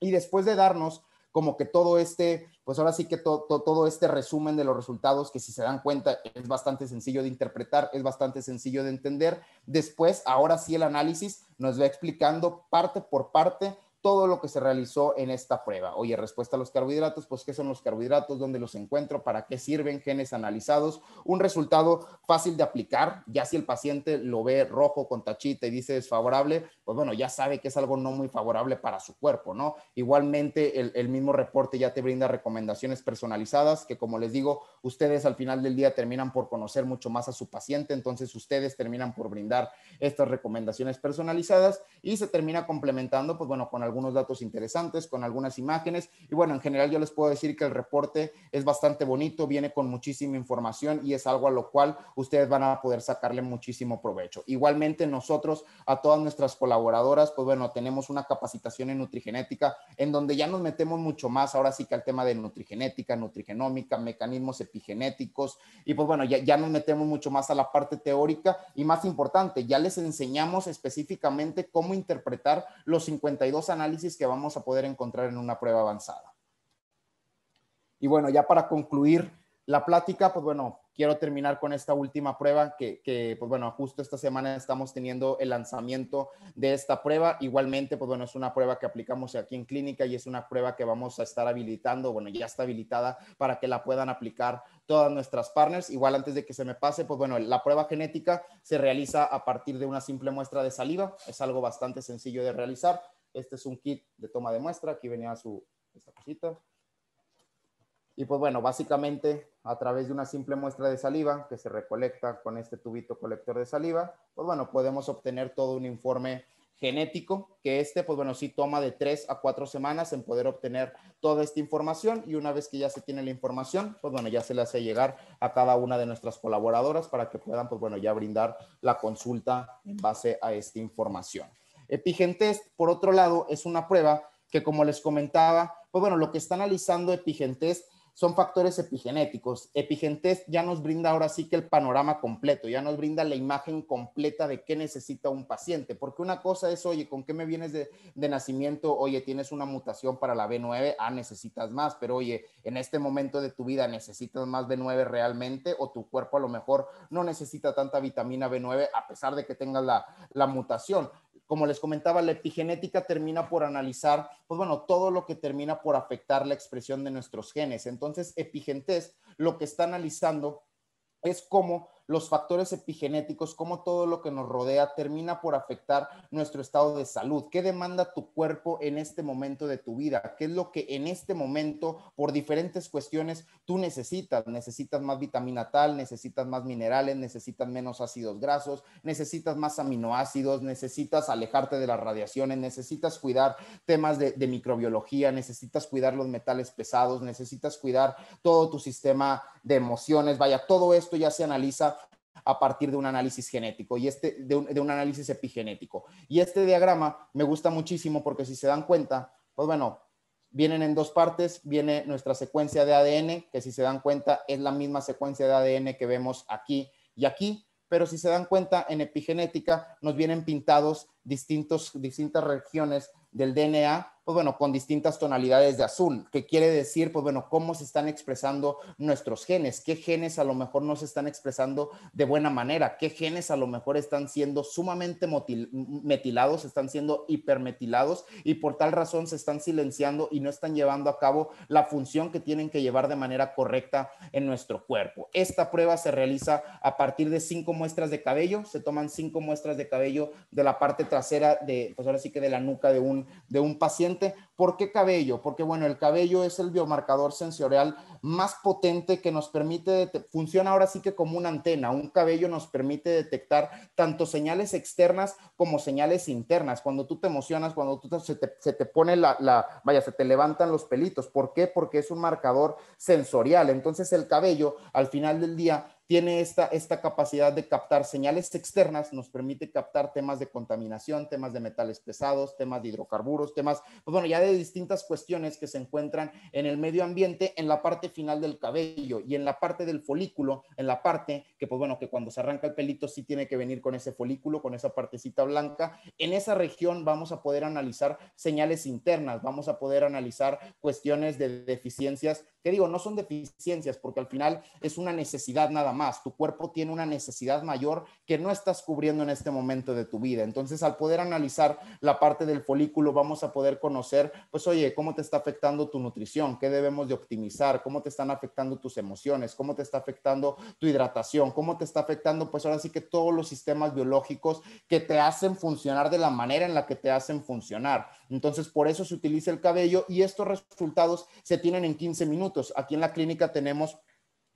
Y después de darnos como que todo este, pues ahora sí que todo este resumen de los resultados, que si se dan cuenta es bastante sencillo de interpretar, es bastante sencillo de entender. Después, ahora sí el análisis nos va explicando parte por parte todo lo que se realizó en esta prueba. Oye, respuesta a los carbohidratos, pues qué son los carbohidratos, dónde los encuentro, para qué sirven, genes analizados, un resultado fácil de aplicar, ya si el paciente lo ve rojo con tachita y dice desfavorable, pues bueno, ya sabe que es algo no muy favorable para su cuerpo, ¿no? Igualmente, el, mismo reporte ya te brinda recomendaciones personalizadas que, como les digo, ustedes al final del día terminan por conocer mucho más a su paciente, entonces ustedes terminan por brindar estas recomendaciones personalizadas y se termina complementando, pues bueno, con algo algunos datos interesantes, con algunas imágenes. Y bueno, en general yo les puedo decir que el reporte es bastante bonito, viene con muchísima información y es algo a lo cual ustedes van a poder sacarle muchísimo provecho. Igualmente nosotros a todas nuestras colaboradoras, pues bueno, tenemos una capacitación en nutrigenética en donde ya nos metemos mucho más ahora sí que al tema de nutrigenética, nutrigenómica, mecanismos epigenéticos y pues bueno, ya, ya nos metemos mucho más a la parte teórica y más importante, ya les enseñamos específicamente cómo interpretar los 52 análisis que vamos a poder encontrar en una prueba avanzada. Y bueno, ya para concluir la plática, pues bueno, quiero terminar con esta última prueba que, que, pues bueno, justo esta semana estamos teniendo el lanzamiento de esta prueba. Igualmente, pues bueno, es una prueba que aplicamos aquí en clínica y es una prueba que vamos a estar habilitando, bueno, ya está habilitada para que la puedan aplicar todas nuestras partners. Igual antes de que se me pase, pues bueno, la prueba genética se realiza a partir de una simple muestra de saliva. Es algo bastante sencillo de realizar este es un kit de toma de muestra. Aquí venía su, esta cosita. Y pues bueno, básicamente a través de una simple muestra de saliva que se recolecta con este tubito colector de saliva, pues bueno, podemos obtener todo un informe genético que este, pues bueno, sí toma de tres a cuatro semanas en poder obtener toda esta información y una vez que ya se tiene la información, pues bueno, ya se le hace llegar a cada una de nuestras colaboradoras para que puedan, pues bueno, ya brindar la consulta en base a esta información. Epigentest, por otro lado, es una prueba que, como les comentaba, pues bueno, lo que está analizando Epigentest son factores epigenéticos. Epigentest ya nos brinda ahora sí que el panorama completo, ya nos brinda la imagen completa de qué necesita un paciente, porque una cosa es, oye, ¿con qué me vienes de, nacimiento? Oye, tienes una mutación para la B9, ah, necesitas más, pero oye, en este momento de tu vida necesitas más B9 realmente o tu cuerpo a lo mejor no necesita tanta vitamina B9 a pesar de que tengas la, la mutación como les comentaba, la epigenética termina por analizar, pues bueno, todo lo que termina por afectar la expresión de nuestros genes. Entonces, Epigentest lo que está analizando es cómo los factores epigenéticos, como todo lo que nos rodea termina por afectar nuestro estado de salud. ¿Qué demanda tu cuerpo en este momento de tu vida? ¿Qué es lo que en este momento, por diferentes cuestiones, tú necesitas? Necesitas más vitamina tal, necesitas más minerales, necesitas menos ácidos grasos, necesitas más aminoácidos, necesitas alejarte de las radiaciones, necesitas cuidar temas de, de microbiología, necesitas cuidar los metales pesados, necesitas cuidar todo tu sistema de emociones. Vaya, todo esto ya se analiza a partir de un análisis genético y este de un, análisis epigenético. Y este diagrama me gusta muchísimo porque si se dan cuenta, pues bueno, vienen en dos partes. Viene nuestra secuencia de ADN, que si se dan cuenta es la misma secuencia de ADN que vemos aquí y aquí, pero si se dan cuenta en epigenética nos vienen pintados distintos, distintas regiones del DNA pues bueno, con distintas tonalidades de azul, que quiere decir, pues bueno, cómo se están expresando nuestros genes, qué genes a lo mejor no se están expresando de buena manera, qué genes a lo mejor están siendo sumamente metilados, están siendo hipermetilados y por tal razón se están silenciando y no están llevando a cabo la función que tienen que llevar de manera correcta en nuestro cuerpo. Esta prueba se realiza a partir de cinco muestras de cabello, se toman cinco muestras de cabello de la parte trasera de, pues ahora sí que de la nuca de un, de un paciente ¿Por qué cabello? Porque bueno, el cabello es el biomarcador sensorial más potente que nos permite, funciona ahora sí que como una antena. Un cabello nos permite detectar tanto señales externas como señales internas. Cuando tú te emocionas, cuando tú se, te, pone la, vaya, se te levantan los pelitos. ¿Por qué? Porque es un marcador sensorial. Entonces el cabello al final del día tiene esta, esta capacidad de captar señales externas, nos permite captar temas de contaminación, temas de metales pesados, temas de hidrocarburos, temas, pues bueno, ya de distintas cuestiones que se encuentran en el medio ambiente, en la parte final del cabello y en la parte del folículo, en la parte que, pues bueno, que cuando se arranca el pelito sí tiene que venir con ese folículo, con esa partecita blanca. En esa región vamos a poder analizar señales internas, vamos a poder analizar cuestiones de deficiencias, que digo, no son deficiencias, porque al final es una necesidad nada más más, tu cuerpo tiene una necesidad mayor que no estás cubriendo en este momento de tu vida. Entonces, al poder analizar la parte del folículo, vamos a poder conocer, pues, oye, cómo te está afectando tu nutrición, qué debemos de optimizar, cómo te están afectando tus emociones, cómo te está afectando tu hidratación, cómo te está afectando, pues, ahora sí que todos los sistemas biológicos que te hacen funcionar de la manera en la que te hacen funcionar. Entonces, por eso se utiliza el cabello y estos resultados se tienen en 15 minutos. Aquí en la clínica tenemos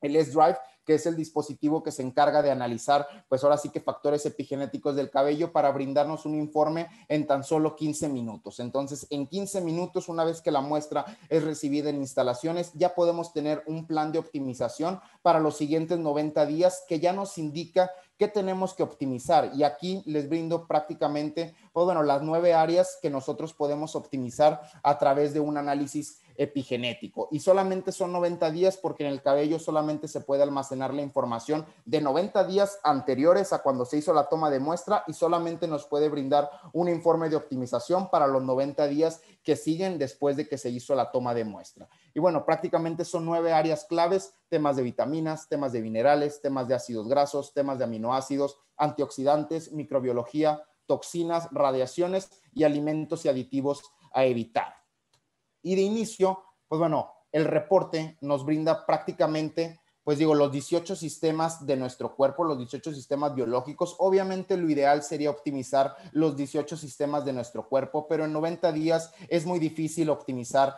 el S-Drive que es el dispositivo que se encarga de analizar, pues ahora sí que factores epigenéticos del cabello para brindarnos un informe en tan solo 15 minutos. Entonces, en 15 minutos, una vez que la muestra es recibida en instalaciones, ya podemos tener un plan de optimización para los siguientes 90 días que ya nos indica qué tenemos que optimizar. Y aquí les brindo prácticamente, pues, bueno, las nueve áreas que nosotros podemos optimizar a través de un análisis epigenético. Y solamente son 90 días porque en el cabello solamente se puede almacenar la información de 90 días anteriores a cuando se hizo la toma de muestra y solamente nos puede brindar un informe de optimización para los 90 días que siguen después de que se hizo la toma de muestra. Y bueno, prácticamente son nueve áreas claves, temas de vitaminas, temas de minerales, temas de ácidos grasos, temas de aminoácidos, antioxidantes, microbiología, toxinas, radiaciones y alimentos y aditivos a evitar. Y de inicio, pues bueno, el reporte nos brinda prácticamente, pues digo, los 18 sistemas de nuestro cuerpo, los 18 sistemas biológicos. Obviamente lo ideal sería optimizar los 18 sistemas de nuestro cuerpo, pero en 90 días es muy difícil optimizar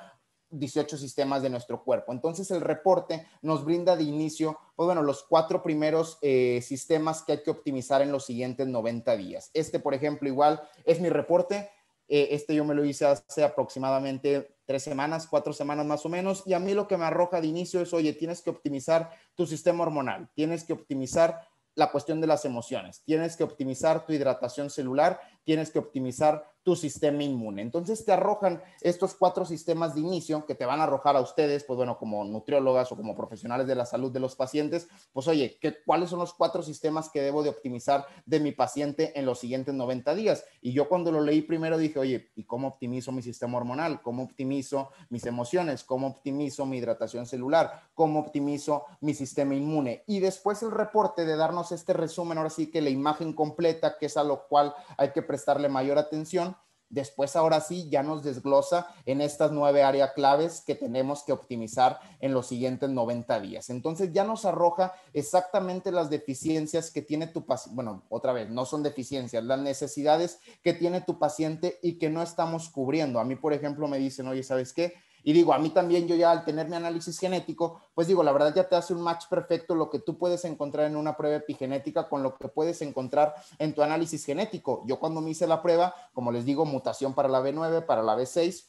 18 sistemas de nuestro cuerpo. Entonces el reporte nos brinda de inicio, pues bueno, los cuatro primeros eh, sistemas que hay que optimizar en los siguientes 90 días. Este, por ejemplo, igual es mi reporte. Eh, este yo me lo hice hace aproximadamente tres semanas, cuatro semanas más o menos. Y a mí lo que me arroja de inicio es, oye, tienes que optimizar tu sistema hormonal, tienes que optimizar la cuestión de las emociones, tienes que optimizar tu hidratación celular, tienes que optimizar tu sistema inmune. Entonces te arrojan estos cuatro sistemas de inicio que te van a arrojar a ustedes, pues bueno, como nutriólogas o como profesionales de la salud de los pacientes, pues oye, ¿qué, ¿cuáles son los cuatro sistemas que debo de optimizar de mi paciente en los siguientes 90 días? Y yo cuando lo leí primero dije, oye, ¿y cómo optimizo mi sistema hormonal? ¿Cómo optimizo mis emociones? ¿Cómo optimizo mi hidratación celular? ¿Cómo optimizo mi sistema inmune? Y después el reporte de darnos este resumen, ahora sí que la imagen completa, que es a lo cual hay que prestarle mayor atención Después, ahora sí, ya nos desglosa en estas nueve áreas claves que tenemos que optimizar en los siguientes 90 días. Entonces, ya nos arroja exactamente las deficiencias que tiene tu paciente. Bueno, otra vez, no son deficiencias, las necesidades que tiene tu paciente y que no estamos cubriendo. A mí, por ejemplo, me dicen, oye, ¿sabes qué? Y digo, a mí también yo ya al tener mi análisis genético, pues digo, la verdad ya te hace un match perfecto lo que tú puedes encontrar en una prueba epigenética con lo que puedes encontrar en tu análisis genético. Yo cuando me hice la prueba, como les digo, mutación para la B9, para la B6,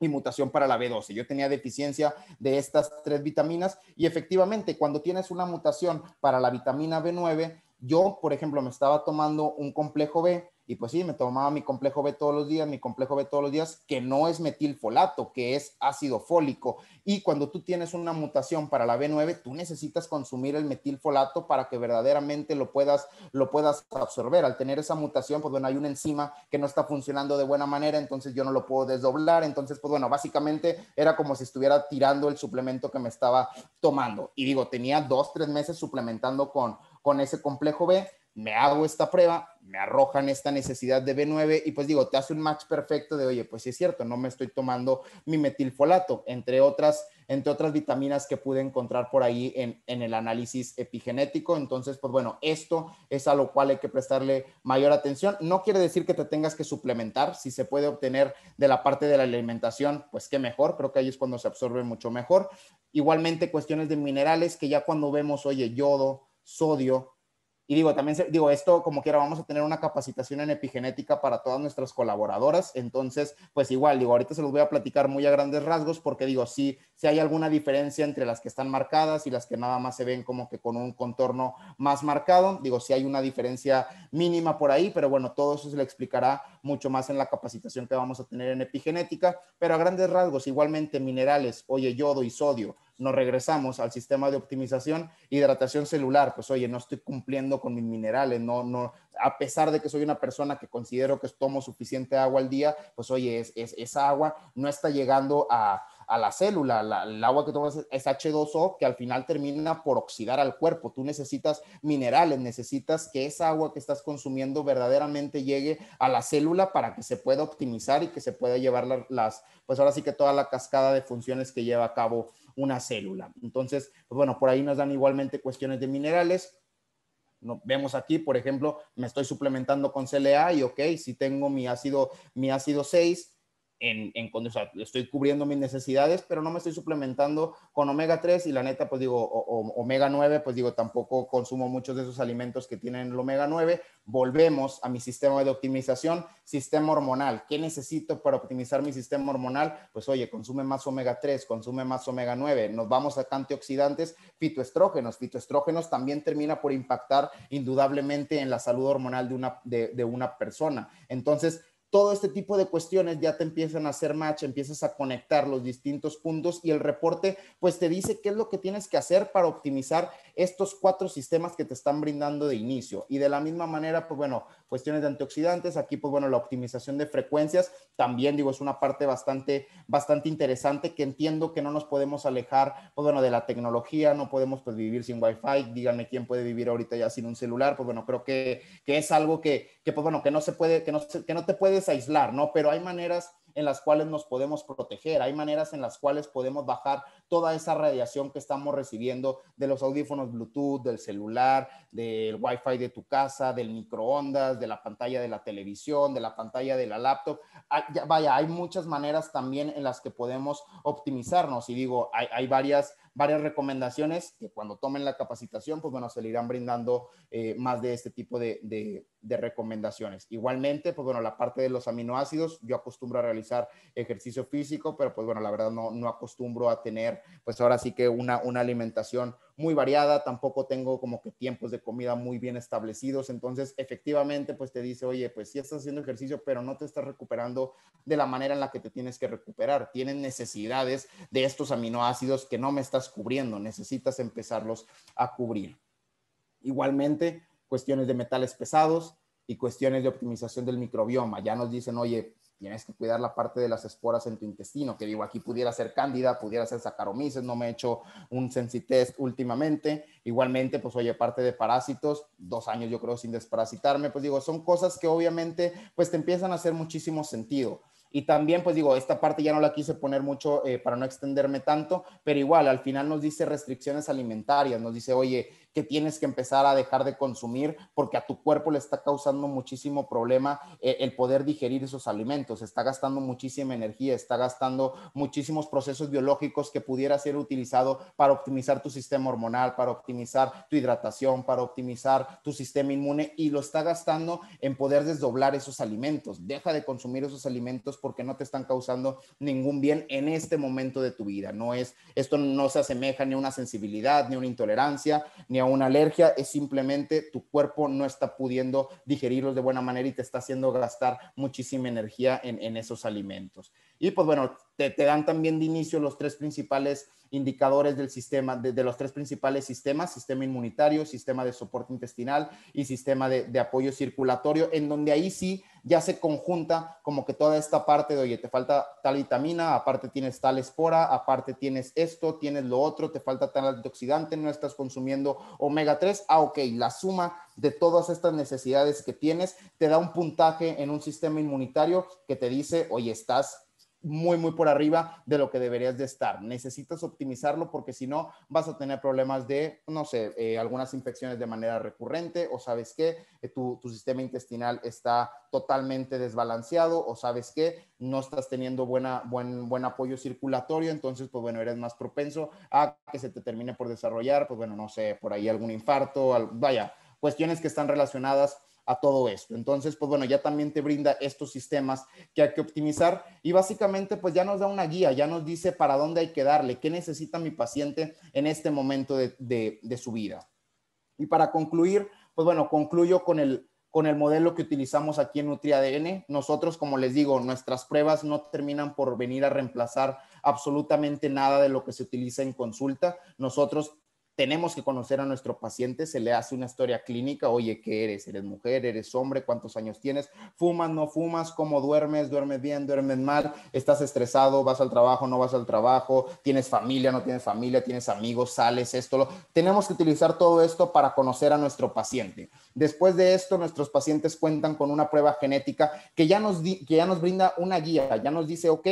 y mutación para la B12. Yo tenía deficiencia de estas tres vitaminas y efectivamente cuando tienes una mutación para la vitamina B9, yo, por ejemplo, me estaba tomando un complejo B y pues sí, me tomaba mi complejo B todos los días, mi complejo B todos los días, que no es metilfolato, que es ácido fólico. Y cuando tú tienes una mutación para la B9, tú necesitas consumir el metilfolato para que verdaderamente lo puedas, lo puedas absorber. Al tener esa mutación, pues bueno, hay una enzima que no está funcionando de buena manera, entonces yo no lo puedo desdoblar. Entonces, pues bueno, básicamente era como si estuviera tirando el suplemento que me estaba tomando. Y digo, tenía dos, tres meses suplementando con, con ese complejo B me hago esta prueba, me arrojan esta necesidad de B9 y pues digo, te hace un match perfecto de, oye, pues sí es cierto, no me estoy tomando mi metilfolato, entre otras, entre otras vitaminas que pude encontrar por ahí en, en el análisis epigenético. Entonces, pues bueno, esto es a lo cual hay que prestarle mayor atención. No quiere decir que te tengas que suplementar, si se puede obtener de la parte de la alimentación, pues qué mejor, creo que ahí es cuando se absorbe mucho mejor. Igualmente cuestiones de minerales que ya cuando vemos, oye, yodo, sodio, y digo, también, digo, esto como quiera, vamos a tener una capacitación en epigenética para todas nuestras colaboradoras. Entonces, pues igual, digo, ahorita se los voy a platicar muy a grandes rasgos porque digo, sí, si hay alguna diferencia entre las que están marcadas y las que nada más se ven como que con un contorno más marcado. Digo, si hay una diferencia mínima por ahí, pero bueno, todo eso se le explicará mucho más en la capacitación que vamos a tener en epigenética. Pero a grandes rasgos, igualmente minerales, oye, yodo y sodio nos regresamos al sistema de optimización, hidratación celular, pues oye, no estoy cumpliendo con mis minerales, no, no, a pesar de que soy una persona que considero que tomo suficiente agua al día, pues oye, es, es esa agua no está llegando a, la célula, el agua que tomas es H2O que al final termina por oxidar al cuerpo, tú necesitas minerales, necesitas que esa agua que estás consumiendo verdaderamente llegue a la célula para que se pueda optimizar y que se pueda llevar las, pues ahora sí que toda la cascada de funciones que lleva a cabo una célula. Entonces, pues bueno, por ahí nos dan igualmente cuestiones de minerales. No, vemos aquí, por ejemplo, me estoy suplementando con CLA y ok, si tengo mi ácido, mi ácido 6, en, en o sea, estoy cubriendo mis necesidades, pero no me estoy suplementando con omega 3 y la neta, pues digo, omega 9, pues digo, tampoco consumo muchos de esos alimentos que tienen el omega 9. Volvemos a mi sistema de optimización, sistema hormonal. ¿Qué necesito para optimizar mi sistema hormonal? Pues oye, consume más omega 3, consume más omega 9. Nos vamos a antioxidantes, fitoestrógenos. Fitoestrógenos también termina por impactar indudablemente en la salud hormonal de una, de, de una persona. Entonces, todo este tipo de cuestiones ya te empiezan a hacer match, empiezas a conectar los distintos puntos y el reporte pues te dice qué es lo que tienes que hacer para optimizar estos cuatro sistemas que te están brindando de inicio. Y de la misma manera, pues bueno, cuestiones de antioxidantes. Aquí, pues bueno, la optimización de frecuencias también, digo, es una parte bastante, bastante interesante que entiendo que no nos podemos alejar, pues bueno, de la tecnología, no podemos pues vivir sin wifi Díganme quién puede vivir ahorita ya sin un celular, pues bueno, creo que, que es algo que, pues bueno, que no se puede, que no, que no te puedes aislar, ¿no? Pero hay maneras en las cuales nos podemos proteger, hay maneras en las cuales podemos bajar toda esa radiación que estamos recibiendo de los audífonos Bluetooth, del celular, del Wi-Fi de tu casa, del microondas, de la pantalla de la televisión, de la pantalla de la laptop. vaya, hay muchas maneras también en las que podemos optimizarnos y digo, hay, varias varias recomendaciones que cuando tomen la capacitación, pues bueno, se le irán brindando eh, más de este tipo de, de recomendaciones. Igualmente, pues bueno, la parte de los aminoácidos, yo acostumbro a realizar ejercicio físico, pero pues bueno, la verdad no, no acostumbro a tener, pues ahora sí que una, una alimentación muy variada, tampoco tengo como que tiempos de comida muy bien establecidos, entonces efectivamente pues te dice, oye, pues sí estás haciendo ejercicio, pero no te estás recuperando de la manera en la que te tienes que recuperar, tienen necesidades de estos aminoácidos que no me estás cubriendo, necesitas empezarlos a cubrir. Igualmente, cuestiones de metales pesados y cuestiones de optimización del microbioma. Ya nos dicen, oye, tienes que cuidar la parte de las esporas en tu intestino, que digo, aquí pudiera ser cándida, pudiera ser sacaromices, no me he hecho un sensitest últimamente. Igualmente, pues oye, parte de parásitos, dos años yo creo sin desparasitarme, pues digo, son cosas que obviamente pues te empiezan a hacer muchísimo sentido. Y también, pues digo, esta parte ya no la quise poner mucho eh, para no extenderme tanto, pero igual, al final nos dice restricciones alimentarias, nos dice, oye, que tienes que empezar a dejar de consumir porque a tu cuerpo le está causando muchísimo problema eh, el poder digerir esos alimentos, está gastando muchísima energía, está gastando muchísimos procesos biológicos que pudiera ser utilizado para optimizar tu sistema hormonal, para optimizar tu hidratación, para optimizar tu sistema inmune y lo está gastando en poder desdoblar esos alimentos. Deja de consumir esos alimentos porque no te están causando ningún bien en este momento de tu vida. No es esto no se asemeja ni a una sensibilidad, ni a una intolerancia, ni una alergia, es simplemente tu cuerpo no está pudiendo digerirlos de buena manera y te está haciendo gastar muchísima energía en, esos alimentos. Y pues bueno, te, dan también de inicio los tres principales indicadores del sistema, de, los tres principales sistemas, sistema inmunitario, sistema de soporte intestinal y sistema de apoyo circulatorio, en donde ahí sí ya se conjunta como que toda esta parte de, oye, te falta tal vitamina, aparte tienes tal espora, aparte tienes esto, tienes lo otro, te falta tal antioxidante, no estás consumiendo omega 3. Ah, ok, la suma de todas estas necesidades que tienes te da un puntaje en un sistema inmunitario que te dice, oye, estás muy, muy por arriba de lo que deberías de estar. Necesitas optimizarlo porque si no vas a tener problemas de, no sé, eh, algunas infecciones de manera recurrente o sabes que eh, tu, tu, sistema intestinal está totalmente desbalanceado o sabes que no estás teniendo buena, buen, buen apoyo circulatorio, entonces, pues bueno, eres más propenso a que se te termine por desarrollar, pues bueno, no sé, por ahí algún infarto, vaya, cuestiones que están relacionadas a todo esto. Entonces, pues bueno, ya también te brinda estos sistemas que hay que optimizar y básicamente pues ya nos da una guía, ya nos dice para dónde hay que darle, qué necesita mi paciente en este momento de, su vida. Y para concluir, pues bueno, concluyo con el, con el modelo que utilizamos aquí en NutriADN. Nosotros, como les digo, nuestras pruebas no terminan por venir a reemplazar absolutamente nada de lo que se utiliza en consulta. Nosotros tenemos que conocer a nuestro paciente, se le hace una historia clínica, oye, ¿qué eres? ¿Eres mujer? ¿Eres hombre? ¿Cuántos años tienes? ¿Fumas? ¿No fumas? ¿Cómo duermes? ¿Duermes bien? ¿Duermes mal? ¿Estás estresado? ¿Vas al trabajo? ¿No vas al trabajo? ¿Tienes familia? ¿No tienes familia? ¿Tienes amigos? ¿Sales? Esto. Lo... Tenemos que utilizar todo esto para conocer a nuestro paciente. Después de esto, nuestros pacientes cuentan con una prueba genética que ya nos, que ya nos brinda una guía, ya nos dice, ok,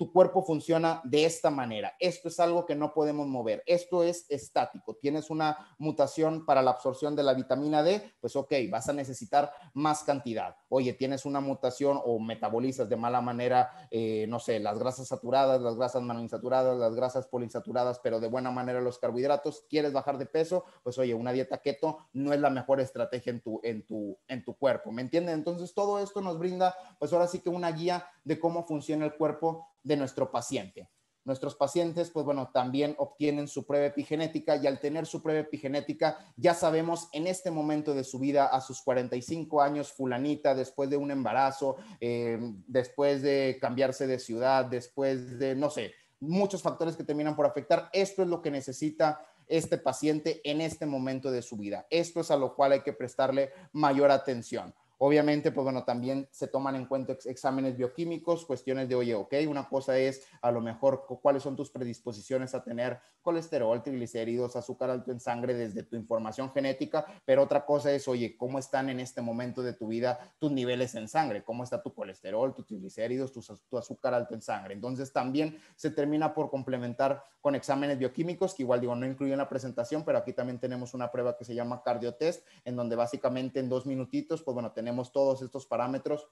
tu cuerpo funciona de esta manera. Esto es algo que no podemos mover. Esto es estático. Tienes una mutación para la absorción de la vitamina D, pues ok, vas a necesitar más cantidad. Oye, tienes una mutación o metabolizas de mala manera, eh, no sé, las grasas saturadas, las grasas monoinsaturadas, las grasas polinsaturadas, pero de buena manera los carbohidratos. ¿Quieres bajar de peso? Pues oye, una dieta keto no es la mejor estrategia en tu, en tu, en tu cuerpo. ¿Me entiendes? Entonces todo esto nos brinda, pues ahora sí que una guía de cómo funciona el cuerpo de nuestro paciente. Nuestros pacientes, pues bueno, también obtienen su prueba epigenética y al tener su prueba epigenética, ya sabemos en este momento de su vida, a sus 45 años, fulanita, después de un embarazo, eh, después de cambiarse de ciudad, después de, no sé, muchos factores que terminan por afectar, esto es lo que necesita este paciente en este momento de su vida. Esto es a lo cual hay que prestarle mayor atención. Obviamente, pues bueno, también se toman en cuenta exámenes bioquímicos, cuestiones de, oye, ok, una cosa es a lo mejor cuáles son tus predisposiciones a tener colesterol, triglicéridos, azúcar alto en sangre desde tu información genética, pero otra cosa es, oye, ¿cómo están en este momento de tu vida tus niveles en sangre? ¿Cómo está tu colesterol, tus triglicéridos, tu, azúcar alto en sangre? Entonces, también se termina por complementar con exámenes bioquímicos, que igual digo, no incluyen la presentación, pero aquí también tenemos una prueba que se llama cardiotest, en donde básicamente en dos minutitos, pues bueno, tenemos tenemos todos estos parámetros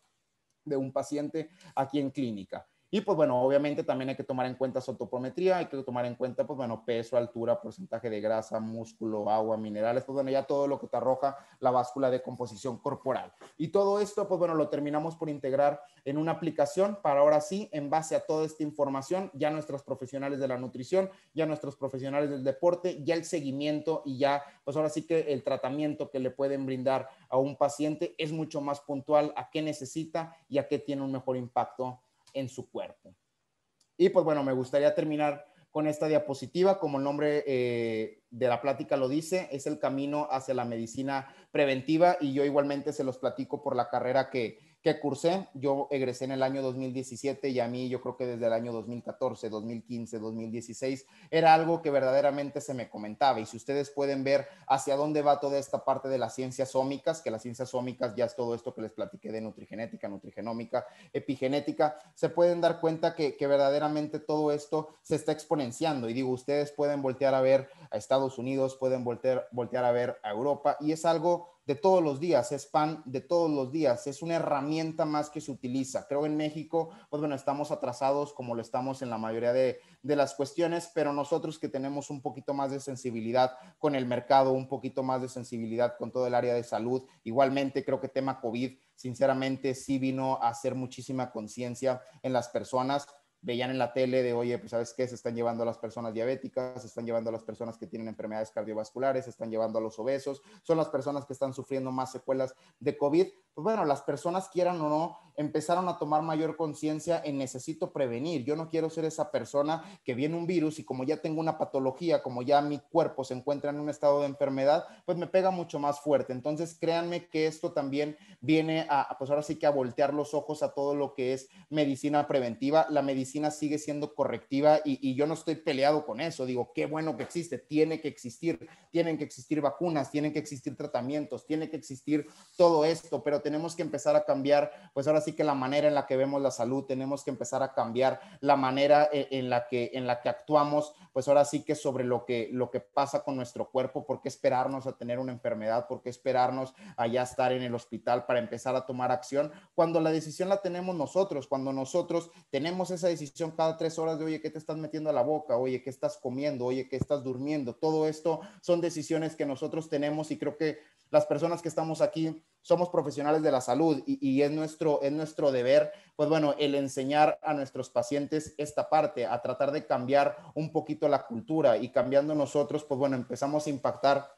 de un paciente aquí en clínica. Y pues bueno, obviamente también hay que tomar en cuenta sotoprometría, hay que tomar en cuenta, pues bueno, peso, altura, porcentaje de grasa, músculo, agua, minerales, pues bueno, ya todo lo que te arroja la báscula de composición corporal. Y todo esto, pues bueno, lo terminamos por integrar en una aplicación para ahora sí, en base a toda esta información, ya nuestros profesionales de la nutrición, ya nuestros profesionales del deporte, ya el seguimiento y ya, pues ahora sí que el tratamiento que le pueden brindar a un paciente es mucho más puntual a qué necesita y a qué tiene un mejor impacto en su cuerpo. Y pues bueno, me gustaría terminar con esta diapositiva, como el nombre eh, de la plática lo dice, es el camino hacia la medicina preventiva y yo igualmente se los platico por la carrera que, que cursé. Yo egresé en el año 2017 y a mí yo creo que desde el año 2014, 2015, 2016 era algo que verdaderamente se me comentaba. Y si ustedes pueden ver hacia dónde va toda esta parte de las ciencias ómicas, que las ciencias ómicas ya es todo esto que les platiqué de nutrigenética, nutrigenómica, epigenética, se pueden dar cuenta que, verdaderamente todo esto se está exponenciando. Y digo, ustedes pueden voltear a ver a Estados Unidos, pueden voltear, voltear a ver a Europa y es algo de todos los días, es pan de todos los días, es una herramienta más que se utiliza. Creo que en México, pues bueno, estamos atrasados como lo estamos en la mayoría de, las cuestiones, pero nosotros que tenemos un poquito más de sensibilidad con el mercado, un poquito más de sensibilidad con todo el área de salud, igualmente creo que tema COVID, sinceramente, sí vino a hacer muchísima conciencia en las personas veían en la tele de, oye, pues sabes qué, se están llevando a las personas diabéticas, se están llevando a las personas que tienen enfermedades cardiovasculares, se están llevando a los obesos, son las personas que están sufriendo más secuelas de COVID. Pues bueno, las personas quieran o no, empezaron a tomar mayor conciencia en necesito prevenir. Yo no quiero ser esa persona que viene un virus y como ya tengo una patología, como ya mi cuerpo se encuentra en un estado de enfermedad, pues me pega mucho más fuerte. Entonces, créanme que esto también viene a, pues ahora sí que a voltear los ojos a todo lo que es medicina preventiva. La medicina sigue siendo correctiva y, yo no estoy peleado con eso. Digo, qué bueno que existe, tiene que existir, tienen que existir vacunas, tienen que existir tratamientos, tiene que existir todo esto, pero tenemos que empezar a cambiar, pues ahora sí así que la manera en la que vemos la salud, tenemos que empezar a cambiar la manera eh, en, la que, en la que actuamos, pues ahora sí que sobre lo que, lo que pasa con nuestro cuerpo, por qué esperarnos a tener una enfermedad, por qué esperarnos a ya estar en el hospital para empezar a tomar acción, cuando la decisión la tenemos nosotros, cuando nosotros tenemos esa decisión cada tres horas de, oye, ¿qué te estás metiendo a la boca? Oye, ¿qué estás comiendo? Oye, ¿qué estás durmiendo? Todo esto son decisiones que nosotros tenemos y creo que las personas que estamos aquí somos profesionales de la salud y, es, nuestro, es nuestro deber, pues bueno, el enseñar a nuestros pacientes esta parte, a tratar de cambiar un poquito la cultura y cambiando nosotros, pues bueno, empezamos a impactar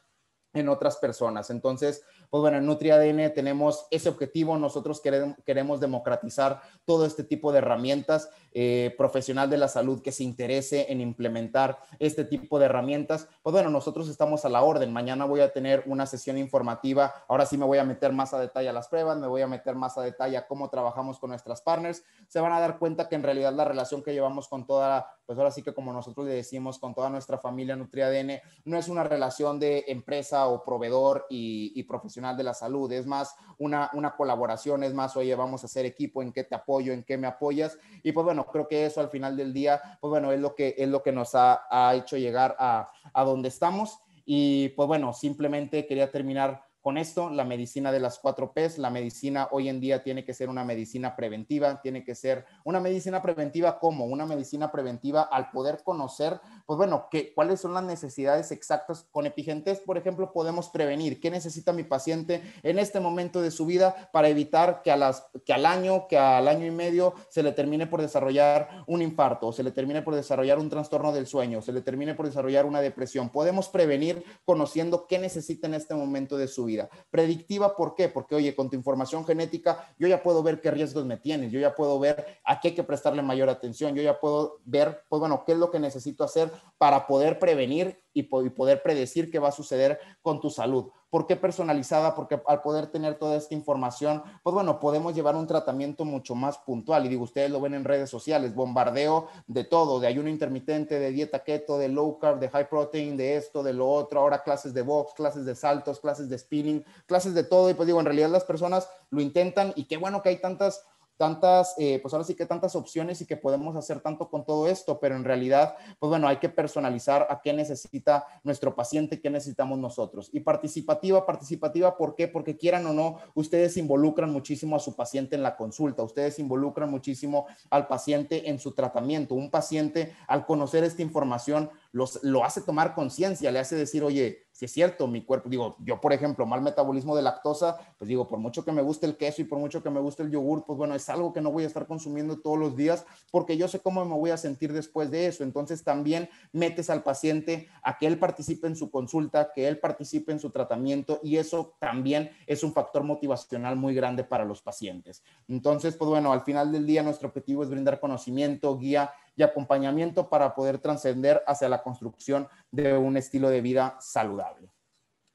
en otras personas. Entonces, pues bueno, en NutriADN tenemos ese objetivo. Nosotros queremos democratizar todo este tipo de herramientas. Eh, profesional de la salud que se interese en implementar este tipo de herramientas, pues bueno, nosotros estamos a la orden. Mañana voy a tener una sesión informativa. Ahora sí me voy a meter más a detalle a las pruebas, me voy a meter más a detalle a cómo trabajamos con nuestras partners. Se van a dar cuenta que en realidad la relación que llevamos con toda, pues ahora sí que como nosotros le decimos, con toda nuestra familia NutriADN, no es una relación de empresa o proveedor y, profesional de la salud, es más una, una colaboración, es más, oye, vamos a ser equipo, en qué te apoyo, en qué me apoyas. Y pues bueno, creo que eso al final del día, pues bueno, es lo que, es lo que nos ha, ha hecho llegar a, a donde estamos. Y pues bueno, simplemente quería terminar con esto, la medicina de las cuatro Ps, la medicina hoy en día tiene que ser una medicina preventiva, tiene que ser una medicina preventiva como una medicina preventiva al poder conocer, pues bueno, que, cuáles son las necesidades exactas. Con Epigentes, por ejemplo, podemos prevenir qué necesita mi paciente en este momento de su vida para evitar que, a las, que al año, que al año y medio se le termine por desarrollar un infarto, se le termine por desarrollar un trastorno del sueño, se le termine por desarrollar una depresión. Podemos prevenir conociendo qué necesita en este momento de su vida vida. Predictiva, ¿por qué? Porque, oye, con tu información genética, yo ya puedo ver qué riesgos me tienes, yo ya puedo ver a qué hay que prestarle mayor atención, yo ya puedo ver, pues bueno, qué es lo que necesito hacer para poder prevenir y, poder predecir qué va a suceder con tu salud. ¿Por qué personalizada? Porque al poder tener toda esta información, pues bueno, podemos llevar un tratamiento mucho más puntual. Y digo, ustedes lo ven en redes sociales, bombardeo de todo, de ayuno intermitente, de dieta keto, de low carb, de high protein, de esto, de lo otro, ahora clases de box, clases de saltos, clases de spinning, clases de todo. Y pues digo, en realidad las personas lo intentan y qué bueno que hay tantas tantas, eh, pues ahora sí que tantas opciones y que podemos hacer tanto con todo esto, pero en realidad, pues bueno, hay que personalizar a qué necesita nuestro paciente, qué necesitamos nosotros. Y participativa, participativa, ¿por qué? Porque quieran o no, ustedes involucran muchísimo a su paciente en la consulta, ustedes involucran muchísimo al paciente en su tratamiento. Un paciente, al conocer esta información, lo hace tomar conciencia, le hace decir, oye, si es cierto, mi cuerpo, digo, yo por ejemplo, mal metabolismo de lactosa, pues digo, por mucho que me guste el queso y por mucho que me guste el yogur, pues bueno, es algo que no voy a estar consumiendo todos los días porque yo sé cómo me voy a sentir después de eso. Entonces también metes al paciente a que él participe en su consulta, que él participe en su tratamiento y eso también es un factor motivacional muy grande para los pacientes. Entonces, pues bueno, al final del día nuestro objetivo es brindar conocimiento, guía y acompañamiento para poder trascender hacia la construcción de un estilo de vida saludable.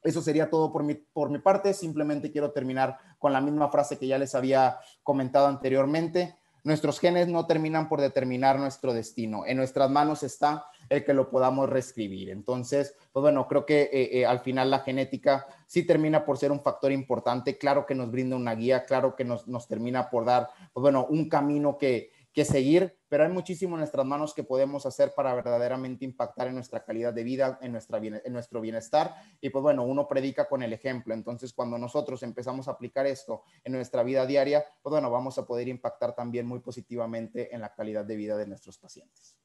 Eso sería todo por mi, por mi parte. Simplemente quiero terminar con la misma frase que ya les había comentado anteriormente. Nuestros genes no terminan por determinar nuestro destino. En nuestras manos está el que lo podamos reescribir. Entonces, pues bueno, creo que eh, eh, al final la genética sí termina por ser un factor importante. Claro que nos brinda una guía, claro que nos, nos termina por dar, pues bueno, un camino que, que seguir, pero hay muchísimo en nuestras manos que podemos hacer para verdaderamente impactar en nuestra calidad de vida, en, nuestro bienestar. Y pues bueno, uno predica con el ejemplo. Entonces, cuando nosotros empezamos a aplicar esto en nuestra vida diaria, pues bueno, vamos a poder impactar también muy positivamente en la calidad de vida de nuestros pacientes.